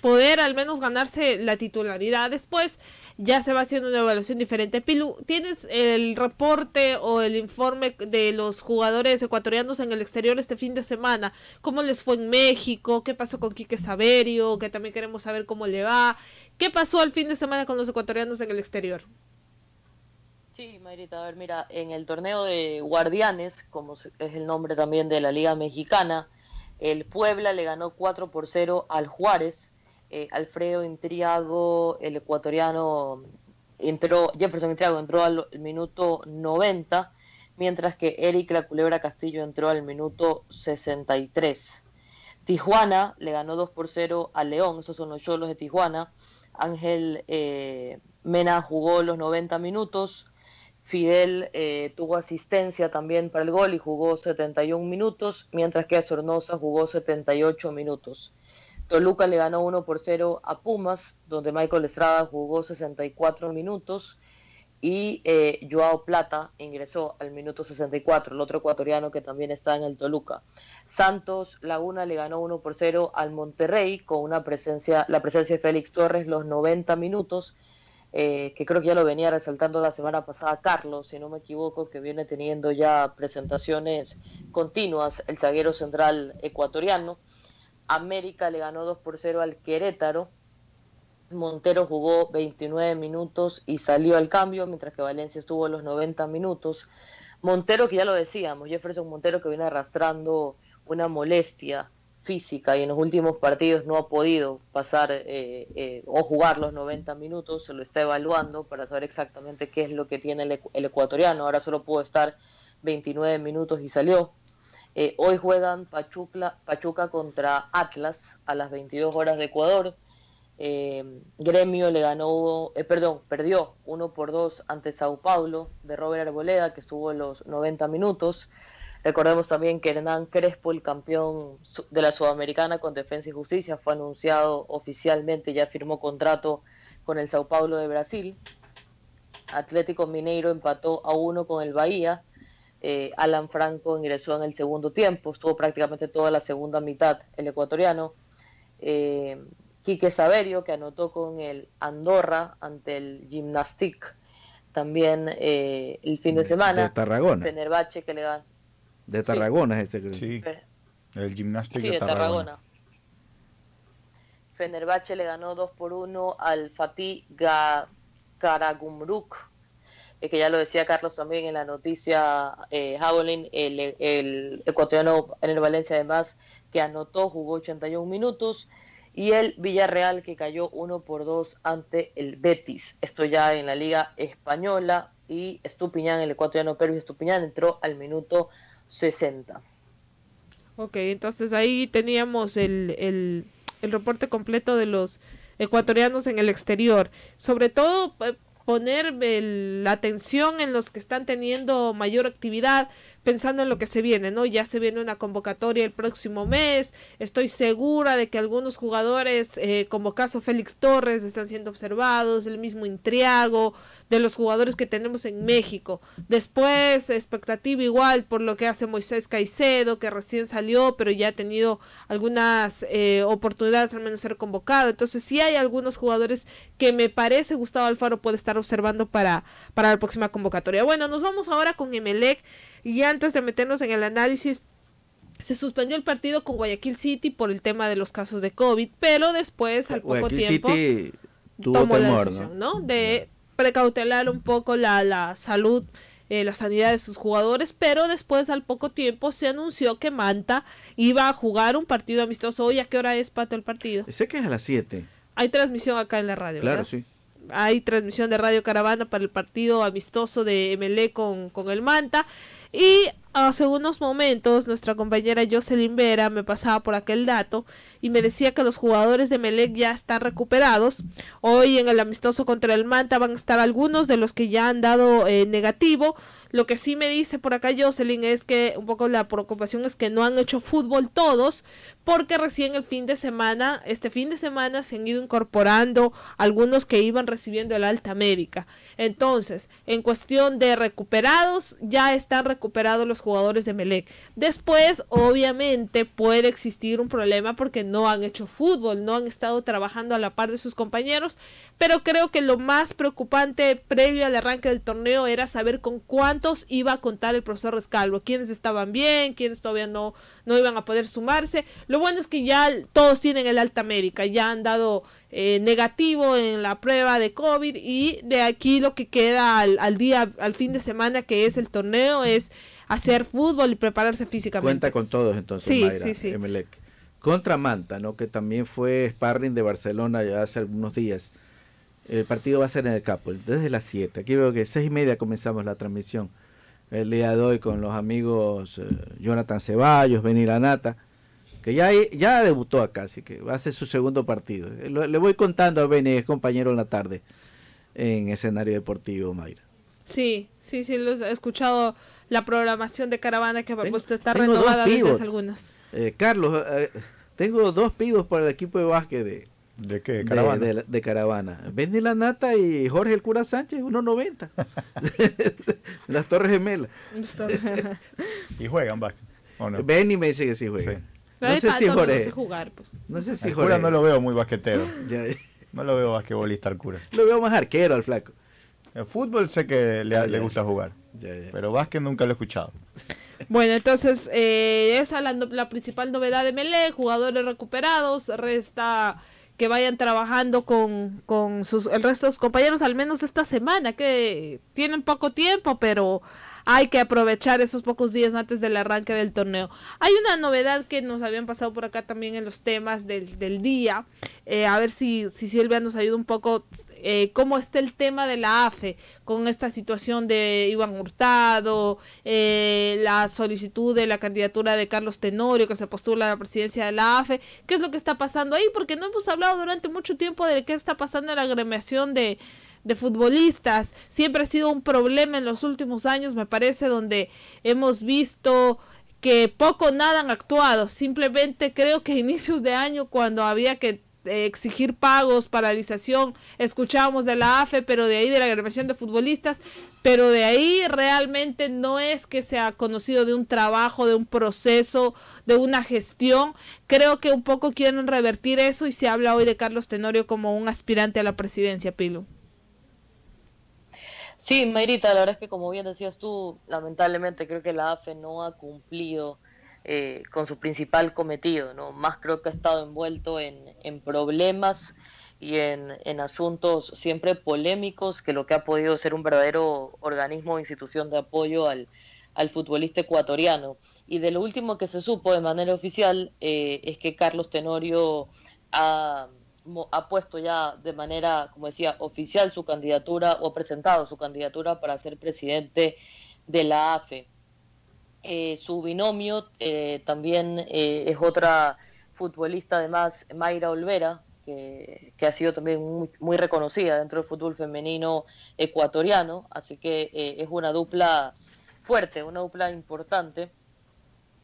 poder al menos ganarse la titularidad después, ya se va haciendo una evaluación diferente. Pilu, ¿tienes el reporte o el informe de los jugadores ecuatorianos en el exterior este fin de semana? ¿Cómo les fue en México? ¿Qué pasó con Quique Saverio? Que también queremos saber cómo le va. ¿Qué pasó al fin de semana con los ecuatorianos en el exterior? Sí, Mayrita, a ver, mira, en el torneo de Guardianes, como es el nombre también de la Liga Mexicana, el Puebla le ganó 4 por 0 al Juárez eh, Alfredo Intriago, el ecuatoriano, entró, Jefferson Intriago entró al minuto 90, mientras que Eric La Culebra Castillo entró al minuto 63. Tijuana le ganó 2 por 0 a León, esos son los cholos de Tijuana. Ángel eh, Mena jugó los 90 minutos. Fidel eh, tuvo asistencia también para el gol y jugó 71 minutos, mientras que Sornosa jugó 78 minutos. Toluca le ganó 1 por 0 a Pumas, donde Michael Estrada jugó 64 minutos y eh, Joao Plata ingresó al minuto 64, el otro ecuatoriano que también está en el Toluca. Santos Laguna le ganó 1 por 0 al Monterrey con una presencia, la presencia de Félix Torres los 90 minutos, eh, que creo que ya lo venía resaltando la semana pasada Carlos, si no me equivoco, que viene teniendo ya presentaciones continuas el zaguero central ecuatoriano. América le ganó 2 por 0 al Querétaro. Montero jugó 29 minutos y salió al cambio, mientras que Valencia estuvo los 90 minutos. Montero, que ya lo decíamos, Jefferson Montero que viene arrastrando una molestia física y en los últimos partidos no ha podido pasar eh, eh, o jugar los 90 minutos, se lo está evaluando para saber exactamente qué es lo que tiene el, el ecuatoriano. Ahora solo pudo estar 29 minutos y salió. Eh, hoy juegan Pachuca, contra Atlas a las 22 horas de Ecuador. Eh, Gremio le ganó, eh, perdón, perdió uno por dos ante Sao Paulo de Robert Arboleda, que estuvo los 90 minutos. Recordemos también que Hernán Crespo, el campeón de la Sudamericana con Defensa y Justicia, fue anunciado oficialmente, ya firmó contrato con el Sao Paulo de Brasil. Atlético Mineiro empató a uno con el Bahía. Eh, Alan Franco ingresó en el segundo tiempo, estuvo prácticamente toda la segunda mitad el ecuatoriano. Eh, Quique Saverio, que anotó con el Andorra ante el Gimnastic también eh, el fin de, semana. De Tarragona. Fenerbahce que le ganó. De Tarragona es ese. Sí. El Gimnastic de, Tarragona. Tarragona. le ganó 2 por 1 al Fatih Karagumruk que ya lo decía Carlos también en la noticia, eh, el, ecuatoriano en el Valencia además, que anotó, jugó 81 minutos, y el Villarreal que cayó 1 por 2 ante el Betis. Esto ya en la Liga Española y Estupiñán, el ecuatoriano Pervis Estupiñán, entró al minuto 60. Ok, entonces ahí teníamos el, el, el reporte completo de los ecuatorianos en el exterior. Sobre todo eh, poner la atención en los que están teniendo mayor actividad, pensando en lo que se viene, ¿no? Ya se viene una convocatoria el próximo mes, estoy segura de que algunos jugadores, eh, como caso Félix Torres, están siendo observados, el mismo Intriago, de los jugadores que tenemos en México. Después, expectativa igual por lo que hace Moisés Caicedo, que recién salió, pero ya ha tenido algunas eh, oportunidades al menos ser convocado. Entonces, sí hay algunos jugadores que me parece Gustavo Alfaro puede estar observando para, para la próxima convocatoria. Bueno, nos vamos ahora con Emelec. Y antes de meternos en el análisis, se suspendió el partido con Guayaquil City por el tema de los casos de COVID, pero después, al poco tiempo, tuvo tomó ¿no? De precautelar un poco la, la salud, eh, la sanidad de sus jugadores, pero después, al poco tiempo, se anunció que Manta iba a jugar un partido amistoso. Hoy, ¿a qué hora es, Pato, el partido? Sé que es a las 7. Hay transmisión acá en la radio, Claro, sí hay transmisión de Radio Caravana para el partido amistoso de ML e con, con el Manta. Y hace unos momentos nuestra compañera Jocelyn Vera me pasaba por aquel dato y me decía que los jugadores de Melec ya están recuperados. Hoy en el amistoso contra el Manta van a estar algunos de los que ya han dado eh, negativo. Lo que sí me dice por acá Jocelyn es que un poco la preocupación es que no han hecho fútbol todos, porque recién el fin de semana, este fin de semana se han ido incorporando algunos que iban recibiendo el alta médica. Entonces, en cuestión de recuperados, ya están recuperados los jugadores de Melec. Después, obviamente, puede existir un problema porque no han hecho fútbol, no han estado trabajando a la par de sus compañeros, pero creo que lo más preocupante previo al arranque del torneo era saber con cuántos iba a contar el profesor Rescalvo, quiénes estaban bien, quiénes todavía no, no iban a poder sumarse bueno es que ya todos tienen el alta América, ya han dado eh, negativo en la prueba de COVID y de aquí lo que queda al, día, al fin de semana que es el torneo, es hacer fútbol y prepararse físicamente. Cuenta con todos entonces, sí, Contra Manta, ¿no? que también fue sparring de Barcelona ya hace algunos días. El partido va a ser en el Capo, desde las 7. Aquí veo que seis y media comenzamos la transmisión el día de hoy con los amigos eh, Jonathan Ceballos, Benir Anata ya, debutó acá, así que va a ser su segundo partido. Le voy contando a es compañero en la tarde, en escenario deportivo, Mayra. Sí, sí, sí, los he escuchado la programación de Caravana que usted está renovada desde hace algunos. Eh, Carlos, eh, tengo dos pibos para el equipo de básquet de, ¿De qué? ¿Caravana? De, Caravana. Benny La Nata y Jorge el Cura Sánchez, 1.90. Las Torres Gemelas. y juegan básquet. Benny me dice que sí juegan pues. No, sé si por no jugar, pues. No si Cura no lo veo muy basquetero. no lo veo basquetbolista al Cura. Lo veo más arquero al flaco. El fútbol sé que le, le gusta jugar. Ya, Pero básquet nunca lo he escuchado. Bueno, entonces, eh, esa es la, principal novedad de Mele. jugadores recuperados, resta que vayan trabajando con, con sus, el resto de sus compañeros, al menos esta semana, que tienen poco tiempo, pero hay que aprovechar esos pocos días antes del arranque del torneo. Hay una novedad que nos habían pasado por acá también en los temas del, del día. Eh, a ver si, si Silvia nos ayuda un poco eh, cómo está el tema de la AFE con esta situación de Iván Hurtado, eh, la solicitud de la candidatura de Carlos Tenorio que se postula a la presidencia de la AFE, qué es lo que está pasando ahí, porque no hemos hablado durante mucho tiempo de qué está pasando en la agremiación de, de futbolistas. Siempre ha sido un problema en los últimos años, me parece, donde hemos visto que poco o nada han actuado. Simplemente creo que a inicios de año, cuando había que eh, exigir pagos, paralización, escuchábamos de la AFE, pero de ahí de la agregación de futbolistas, pero de ahí realmente no es que se ha conocido de un trabajo, de un proceso, de una gestión. Creo que un poco quieren revertir eso y se habla hoy de Carlos Tenorio como un aspirante a la presidencia, Pilo. Sí, Mayrita, la verdad es que como bien decías tú, lamentablemente creo que la AFE no ha cumplido eh, con su principal cometido, ¿no? Más creo que ha estado envuelto en, en problemas y en, asuntos siempre polémicos que lo que ha podido ser un verdadero organismo o institución de apoyo al, al futbolista ecuatoriano. Y de lo último que se supo de manera oficial eh, es que Carlos Tenorio ha ha puesto ya de manera, como decía, oficial su candidatura o ha presentado su candidatura para ser presidente de la AFE. Eh, su binomio eh, también eh, es otra futbolista, además, Mayra Olvera, que, ha sido también muy, muy, reconocida dentro del fútbol femenino ecuatoriano, así que es una dupla fuerte, una dupla importante.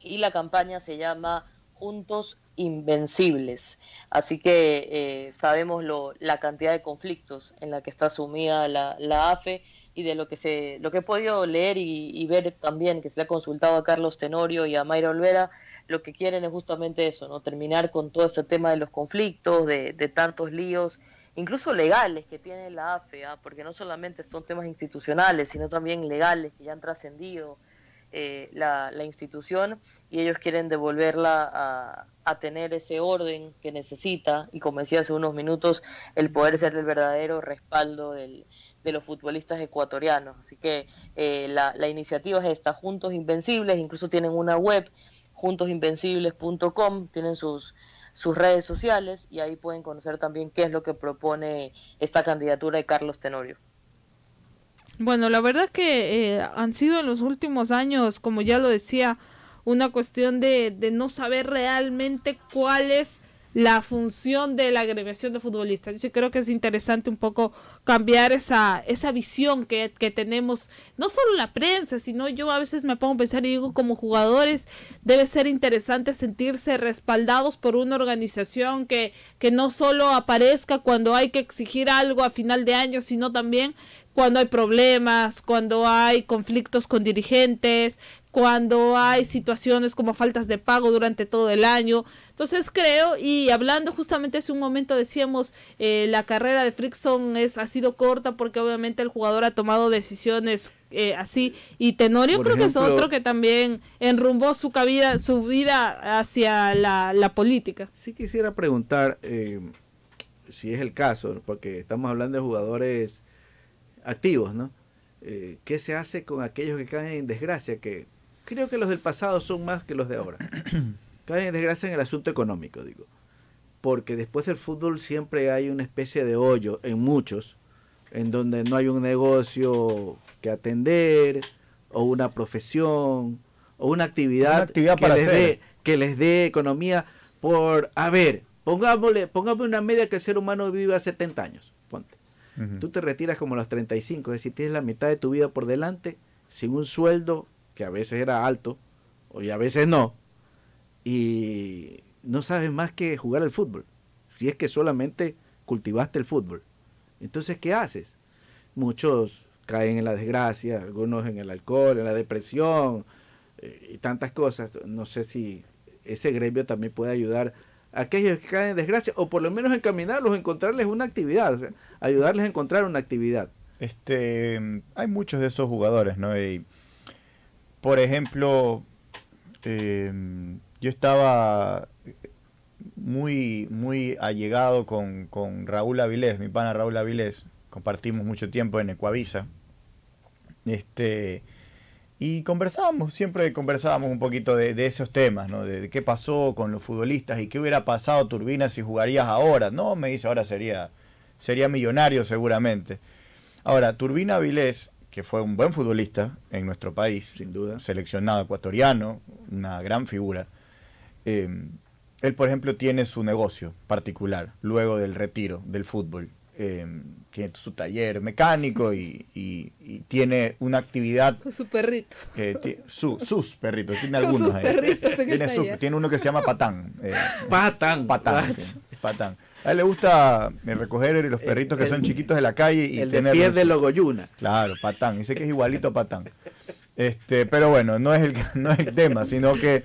Y la campaña se llama Juntos invencibles. Así que eh, sabemos lo, la cantidad de conflictos en la que está sumida la, AFE y de lo que se lo que he podido leer y, ver también que se le ha consultado a Carlos Tenorio y a Mayra Olvera lo que quieren es justamente eso no terminar con todo este tema de los conflictos de, tantos líos incluso legales que tiene la AFE ¿ah? porque no solamente son temas institucionales sino también legales que ya han trascendido eh, la, institución y ellos quieren devolverla a, tener ese orden que necesita y como decía hace unos minutos, el poder ser el verdadero respaldo del, de los futbolistas ecuatorianos. Así que eh, la, la, iniciativa es esta, Juntos Invencibles, incluso tienen una web, juntosinvencibles.com, tienen sus, sus redes sociales y ahí pueden conocer también qué es lo que propone esta candidatura de Carlos Tenorio. Bueno, la verdad que eh, han sido en los últimos años, como ya lo decía, una cuestión de, no saber realmente cuál es la función de la agregación de futbolistas. Yo creo que es interesante un poco cambiar esa, esa visión que, tenemos, no solo la prensa, sino yo a veces me pongo a pensar y digo, como jugadores, debe ser interesante sentirse respaldados por una organización que, que no solo aparezca cuando hay que exigir algo a final de año, sino también cuando hay problemas, cuando hay conflictos con dirigentes, cuando hay situaciones como faltas de pago durante todo el año. Entonces creo, y hablando justamente hace un momento decíamos, eh, la carrera de Frickson es, ha sido corta porque obviamente el jugador ha tomado decisiones eh, así, y Tenorio creo que es otro que también enrumbó su, cabida, su vida hacia la, política. Sí quisiera preguntar, eh, si es el caso, porque estamos hablando de jugadores activos, ¿no? Eh, ¿Qué se hace con aquellos que caen en desgracia? Que creo que los del pasado son más que los de ahora. caen en desgracia en el asunto económico, digo. Porque después del fútbol siempre hay una especie de hoyo en muchos, en donde no hay un negocio que atender, o una profesión, o una actividad, que, les dé, que les dé economía por, a ver, pongámosle, pongámosle una media que el ser humano vive a 70 años, ponte. Tú te retiras como a los 35, es decir, tienes la mitad de tu vida por delante sin un sueldo que a veces era alto y a veces no. Y no sabes más que jugar al fútbol. Si es que solamente cultivaste el fútbol. Entonces, ¿qué haces? Muchos caen en la desgracia, algunos en el alcohol, en la depresión eh, y tantas cosas. No sé si ese gremio también puede ayudar aquellos que caen en desgracia, o por lo menos encaminarlos, encontrarles una actividad, ayudarles a encontrar una actividad. Este, hay muchos de esos jugadores, ¿no? por ejemplo, em, yo estaba muy, muy allegado con, con, Raúl Avilés, mi pana Raúl Avilés. Compartimos mucho tiempo en Ecuavisa. Este, y conversábamos, siempre conversábamos un poquito de, esos temas, ¿no? De, qué pasó con los futbolistas y qué hubiera pasado Turbina si jugarías ahora. No, me dice, ahora sería, sería millonario seguramente. Ahora, Turbina Vilés, que fue un buen futbolista en nuestro país, sin duda, seleccionado ecuatoriano, una gran figura. Eh, él, por ejemplo, tiene su negocio particular luego del retiro del fútbol Em, tiene su taller mecánico y, tiene una actividad. Con su perrito. sus perritos, tiene algunos. tiene, uno que se llama Patán. Eh, patán. Patán, Patán. A él le gusta eh, recoger los perritos que son chiquitos de la calle y el de pies de Logoyuna. Claro, Patán. Dice que es igualito a Patán. Este, pero bueno, no es el, no es el tema, sino que.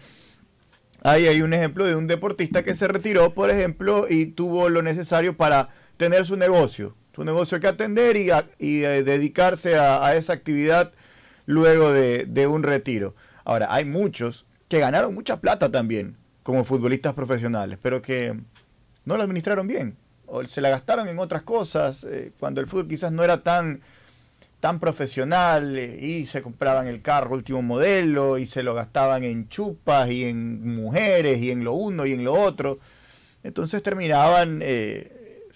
Ahí hay un ejemplo de un deportista que se retiró, por ejemplo, y tuvo lo necesario para tener su negocio, su negocio que atender y, eh, dedicarse a, esa actividad luego de, un retiro. Ahora, hay muchos que ganaron mucha plata también como futbolistas profesionales, pero que no lo administraron bien o se la gastaron en otras cosas, eh, cuando el fútbol quizás no era tan, tan profesional eh, y se compraban el carro último modelo y se lo gastaban en chupas y en mujeres y en lo uno y en lo otro. Entonces terminaban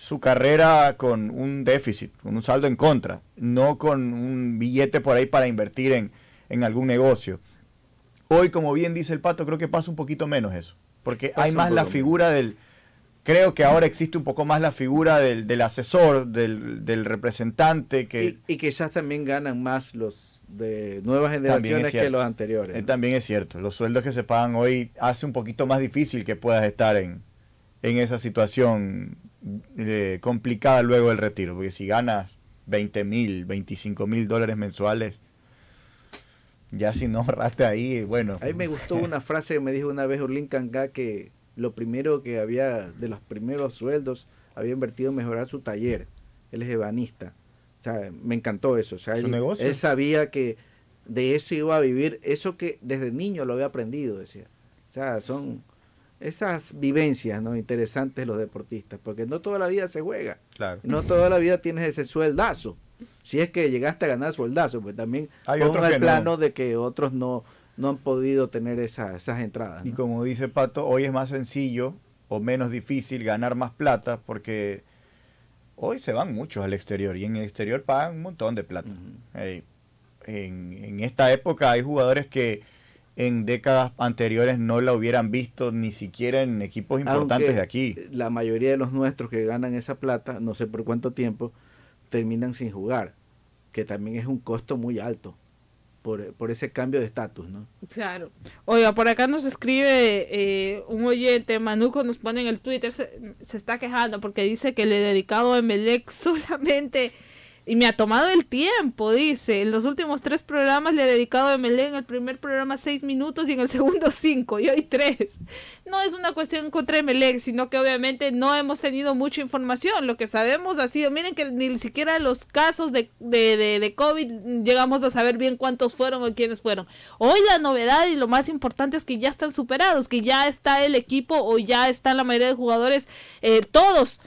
su carrera con un déficit, con un saldo en contra, no con un billete por ahí para invertir en, algún negocio. Hoy, como bien dice el pato, creo que pasa un poquito menos eso, porque hay más la figura del... Creo que ahora existe un poco más la figura del, del asesor, del, representante que... Y, que quizás también ganan más los de nuevas generaciones que los anteriores. Eh, también es cierto. Los sueldos que se pagan hoy hace un poquito más difícil que puedas estar en, en esa situación eh, complicada luego el retiro, porque si ganas 20 mil, 25 mil dólares mensuales, ya si no ahorraste ahí, bueno. A mí me gustó una frase que me dijo una vez Orlin Kanga que lo primero que había, de los primeros sueldos, había invertido en mejorar su taller. Él es ebanista. O sea, me encantó eso. O sea, él sabía que de eso iba a vivir, eso que desde niño lo había aprendido, decía. O sea, son esas vivencias ¿no? interesantes los deportistas, porque no toda la vida se juega, claro. no toda la vida tienes ese sueldazo. Si es que llegaste a ganar sueldazo, pues también hay otro plano de que otros no, no han podido tener esas entradas. Y como dice Pato, hoy es más sencillo o menos difícil ganar más plata porque hoy se van muchos al exterior y en el exterior pagan un montón de plata. en esta época hay jugadores que en décadas anteriores no la hubieran visto ni siquiera en equipos importantes de aquí. La mayoría de los nuestros que ganan esa plata, no sé por cuánto tiempo, terminan sin jugar, que también es un costo muy alto. Por, ese cambio de estatus, ¿no? Claro. Oiga, por acá nos escribe eh, un oyente, Manuco nos pone en el Twitter, se, está quejando porque dice que le he dedicado a Melec solamente y me ha tomado el tiempo, dice. En los últimos tres programas le he dedicado a MLE. En el primer programa seis minutos y en el segundo cinco. Y hoy tres. No es una cuestión contra MLE, sino que obviamente no hemos tenido mucha información. Lo que sabemos ha sido, miren que ni siquiera los casos de, COVID llegamos a saber bien cuántos fueron o quiénes fueron. Hoy la novedad y lo más importante es que ya están superados, que ya está el equipo o ya está la mayoría de jugadores, eh, todos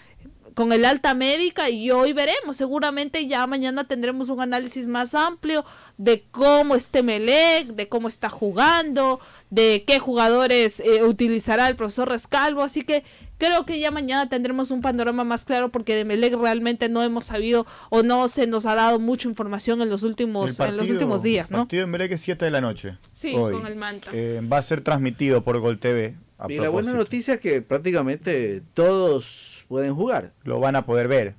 con el alta médica y hoy veremos, seguramente ya mañana tendremos un análisis más amplio de cómo este Melec, de cómo está jugando, de qué jugadores eh, utilizará el profesor Rescalvo, así que creo que ya mañana tendremos un panorama más claro porque de Melec realmente no hemos sabido o no se nos ha dado mucha información en los últimos en los últimos días, ¿no? partido de Melec 7 de la noche. Sí, con el manta. Eh, va a ser transmitido por Gol TV. y la buena noticia es que prácticamente todos pueden jugar. Lo van a poder ver.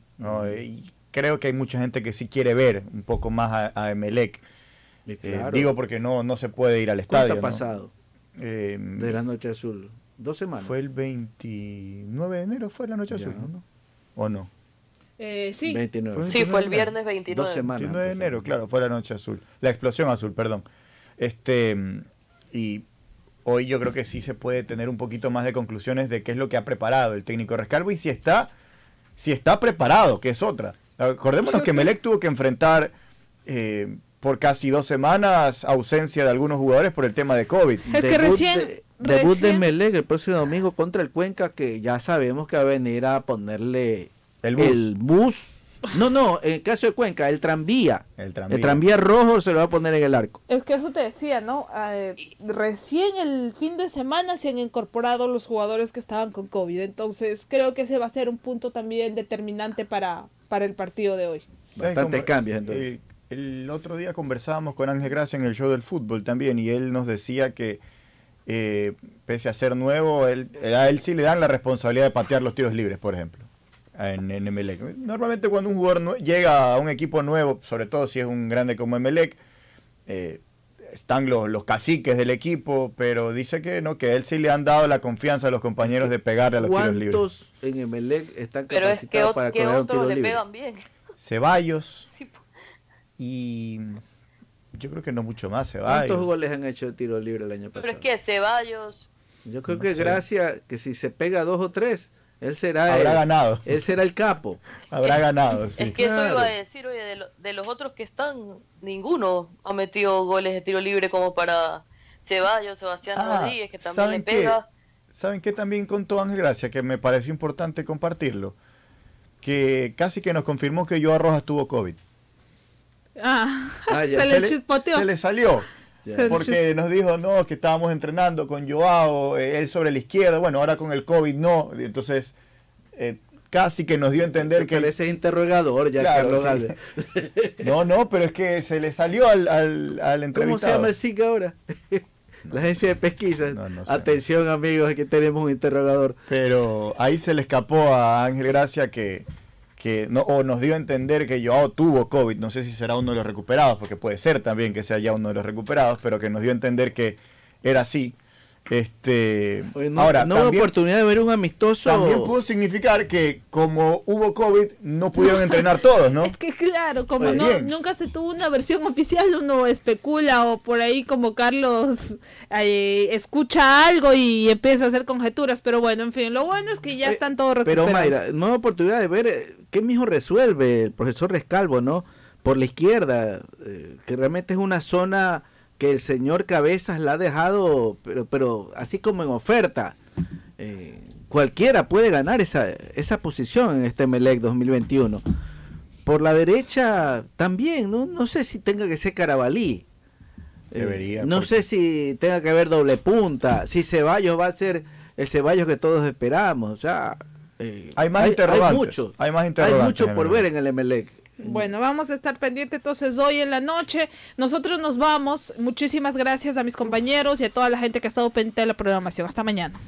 creo que hay mucha gente que sí quiere ver un poco más a, Emelec. Eh, digo porque no, no se puede ir al estadio. ¿Cuánto ha pasado? Em, de la Noche Azul. Dos semanas. Fue el 29 de enero, fue la Noche Azul, ¿no? ¿O no? Eh, sí. Fue Sí, fue el viernes 29. Dos semanas. 29 de enero, claro, fue la Noche Azul. La explosión azul, perdón. Este. Y hoy yo creo que sí se puede tener un poquito más de conclusiones de qué es lo que ha preparado el técnico Rescalvo y si está, si está preparado, que es otra. Acordémonos que Melec tuvo que enfrentar eh, por casi dos semanas ausencia de algunos jugadores por el tema de COVID. Es que recién... debut de Melec el próximo domingo contra el Cuenca, que ya sabemos que va a venir a ponerle el bus no, no, en el caso de Cuenca, el tranvía. El tranvía, rojo se lo va a poner en el arco. Es que eso te decía, ¿no? Ah, eh, recién el fin de semana se han incorporado los jugadores que estaban con COVID. Entonces creo que ese va a ser un punto también determinante para, para el partido de hoy. Bastantes cambios entonces. Eh, el, otro día conversábamos con Ángel Gracia en el show del fútbol también y él nos decía que eh, pese a ser nuevo, él, a él sí le dan la responsabilidad de patear los tiros libres, por ejemplo en, e. Normalmente cuando un jugador llega a un equipo nuevo, sobre todo si es un grande como Emelec, eh, están los, los caciques del equipo, pero dice que no, que él sí le han dado la confianza a los compañeros de pegarle a los tiros libres. ¿Cuántos en Emelec están es que, para le libre? Pegan bien. Ceballos y yo creo que no mucho más Ceballos. ¿Cuántos goles han hecho de tiro libre el año pasado? Pero es que Ceballos. Yo creo que es gracias que si se pega dos o tres, él será el, Él será el capo. Habrá ganado, sí. Es que eso iba a decir, oye, de, los otros que están, ninguno ha metido goles de tiro libre como para Ceballos, Sebastián ah, Rodríguez, que también le pega. ¿Saben qué también contó Ángel Gracia? Que me pareció importante compartirlo. Que casi que nos confirmó que a Rojas tuvo COVID. Ah, ah, se, le chispoteó. Se le salió. Porque nos dijo, no, que estábamos entrenando con Joao, eh, él sobre la izquierda, bueno, ahora con el COVID no. Entonces, eh, casi que nos dio a entender que... Ese interrogador ya, No, no, pero es que se le salió al, al, entrevistado. ¿Cómo se llama el SIC ahora? la agencia de pesquisas. Atención amigos, aquí tenemos un interrogador. Pero ahí se le escapó a Ángel Gracia que que no, o nos dio a entender que Joao tuvo COVID, no sé si será uno de los recuperados, porque puede ser también que sea ya uno de los recuperados, pero que nos dio a entender que era así. Este, ahora, no oportunidad de ver un amistoso. También pudo significar que como hubo COVID, no pudieron entrenar todos, ¿no? Es que claro, como nunca se tuvo una versión oficial, uno especula o por ahí como Carlos escucha algo y empieza a hacer conjeturas, pero bueno, en fin, lo bueno es que ya eh, están todos recuperados. Pero Mayra, nueva oportunidad de ver eh, qué mismo resuelve el profesor Rescalvo, ¿no? Por la izquierda, eh, que realmente es una zona que el señor Cabezas la ha dejado, pero, pero así como en oferta. Eh, cualquiera puede ganar esa, esa posición en este Melec 2021. Por la derecha también, no, no sé si tenga que ser Carabalí. Eh, Debería, no sé si tenga que haber doble punta, si Ceballos va a ser el Ceballos que todos esperamos. Eh, hay más interrogantes. Hay, mucho, hay más por ver en el Emelec. Bueno, vamos a estar pendiente entonces hoy en la noche. Nosotros nos vamos. Muchísimas gracias a mis compañeros y a toda la gente que ha estado pendiente de la programación. Hasta mañana.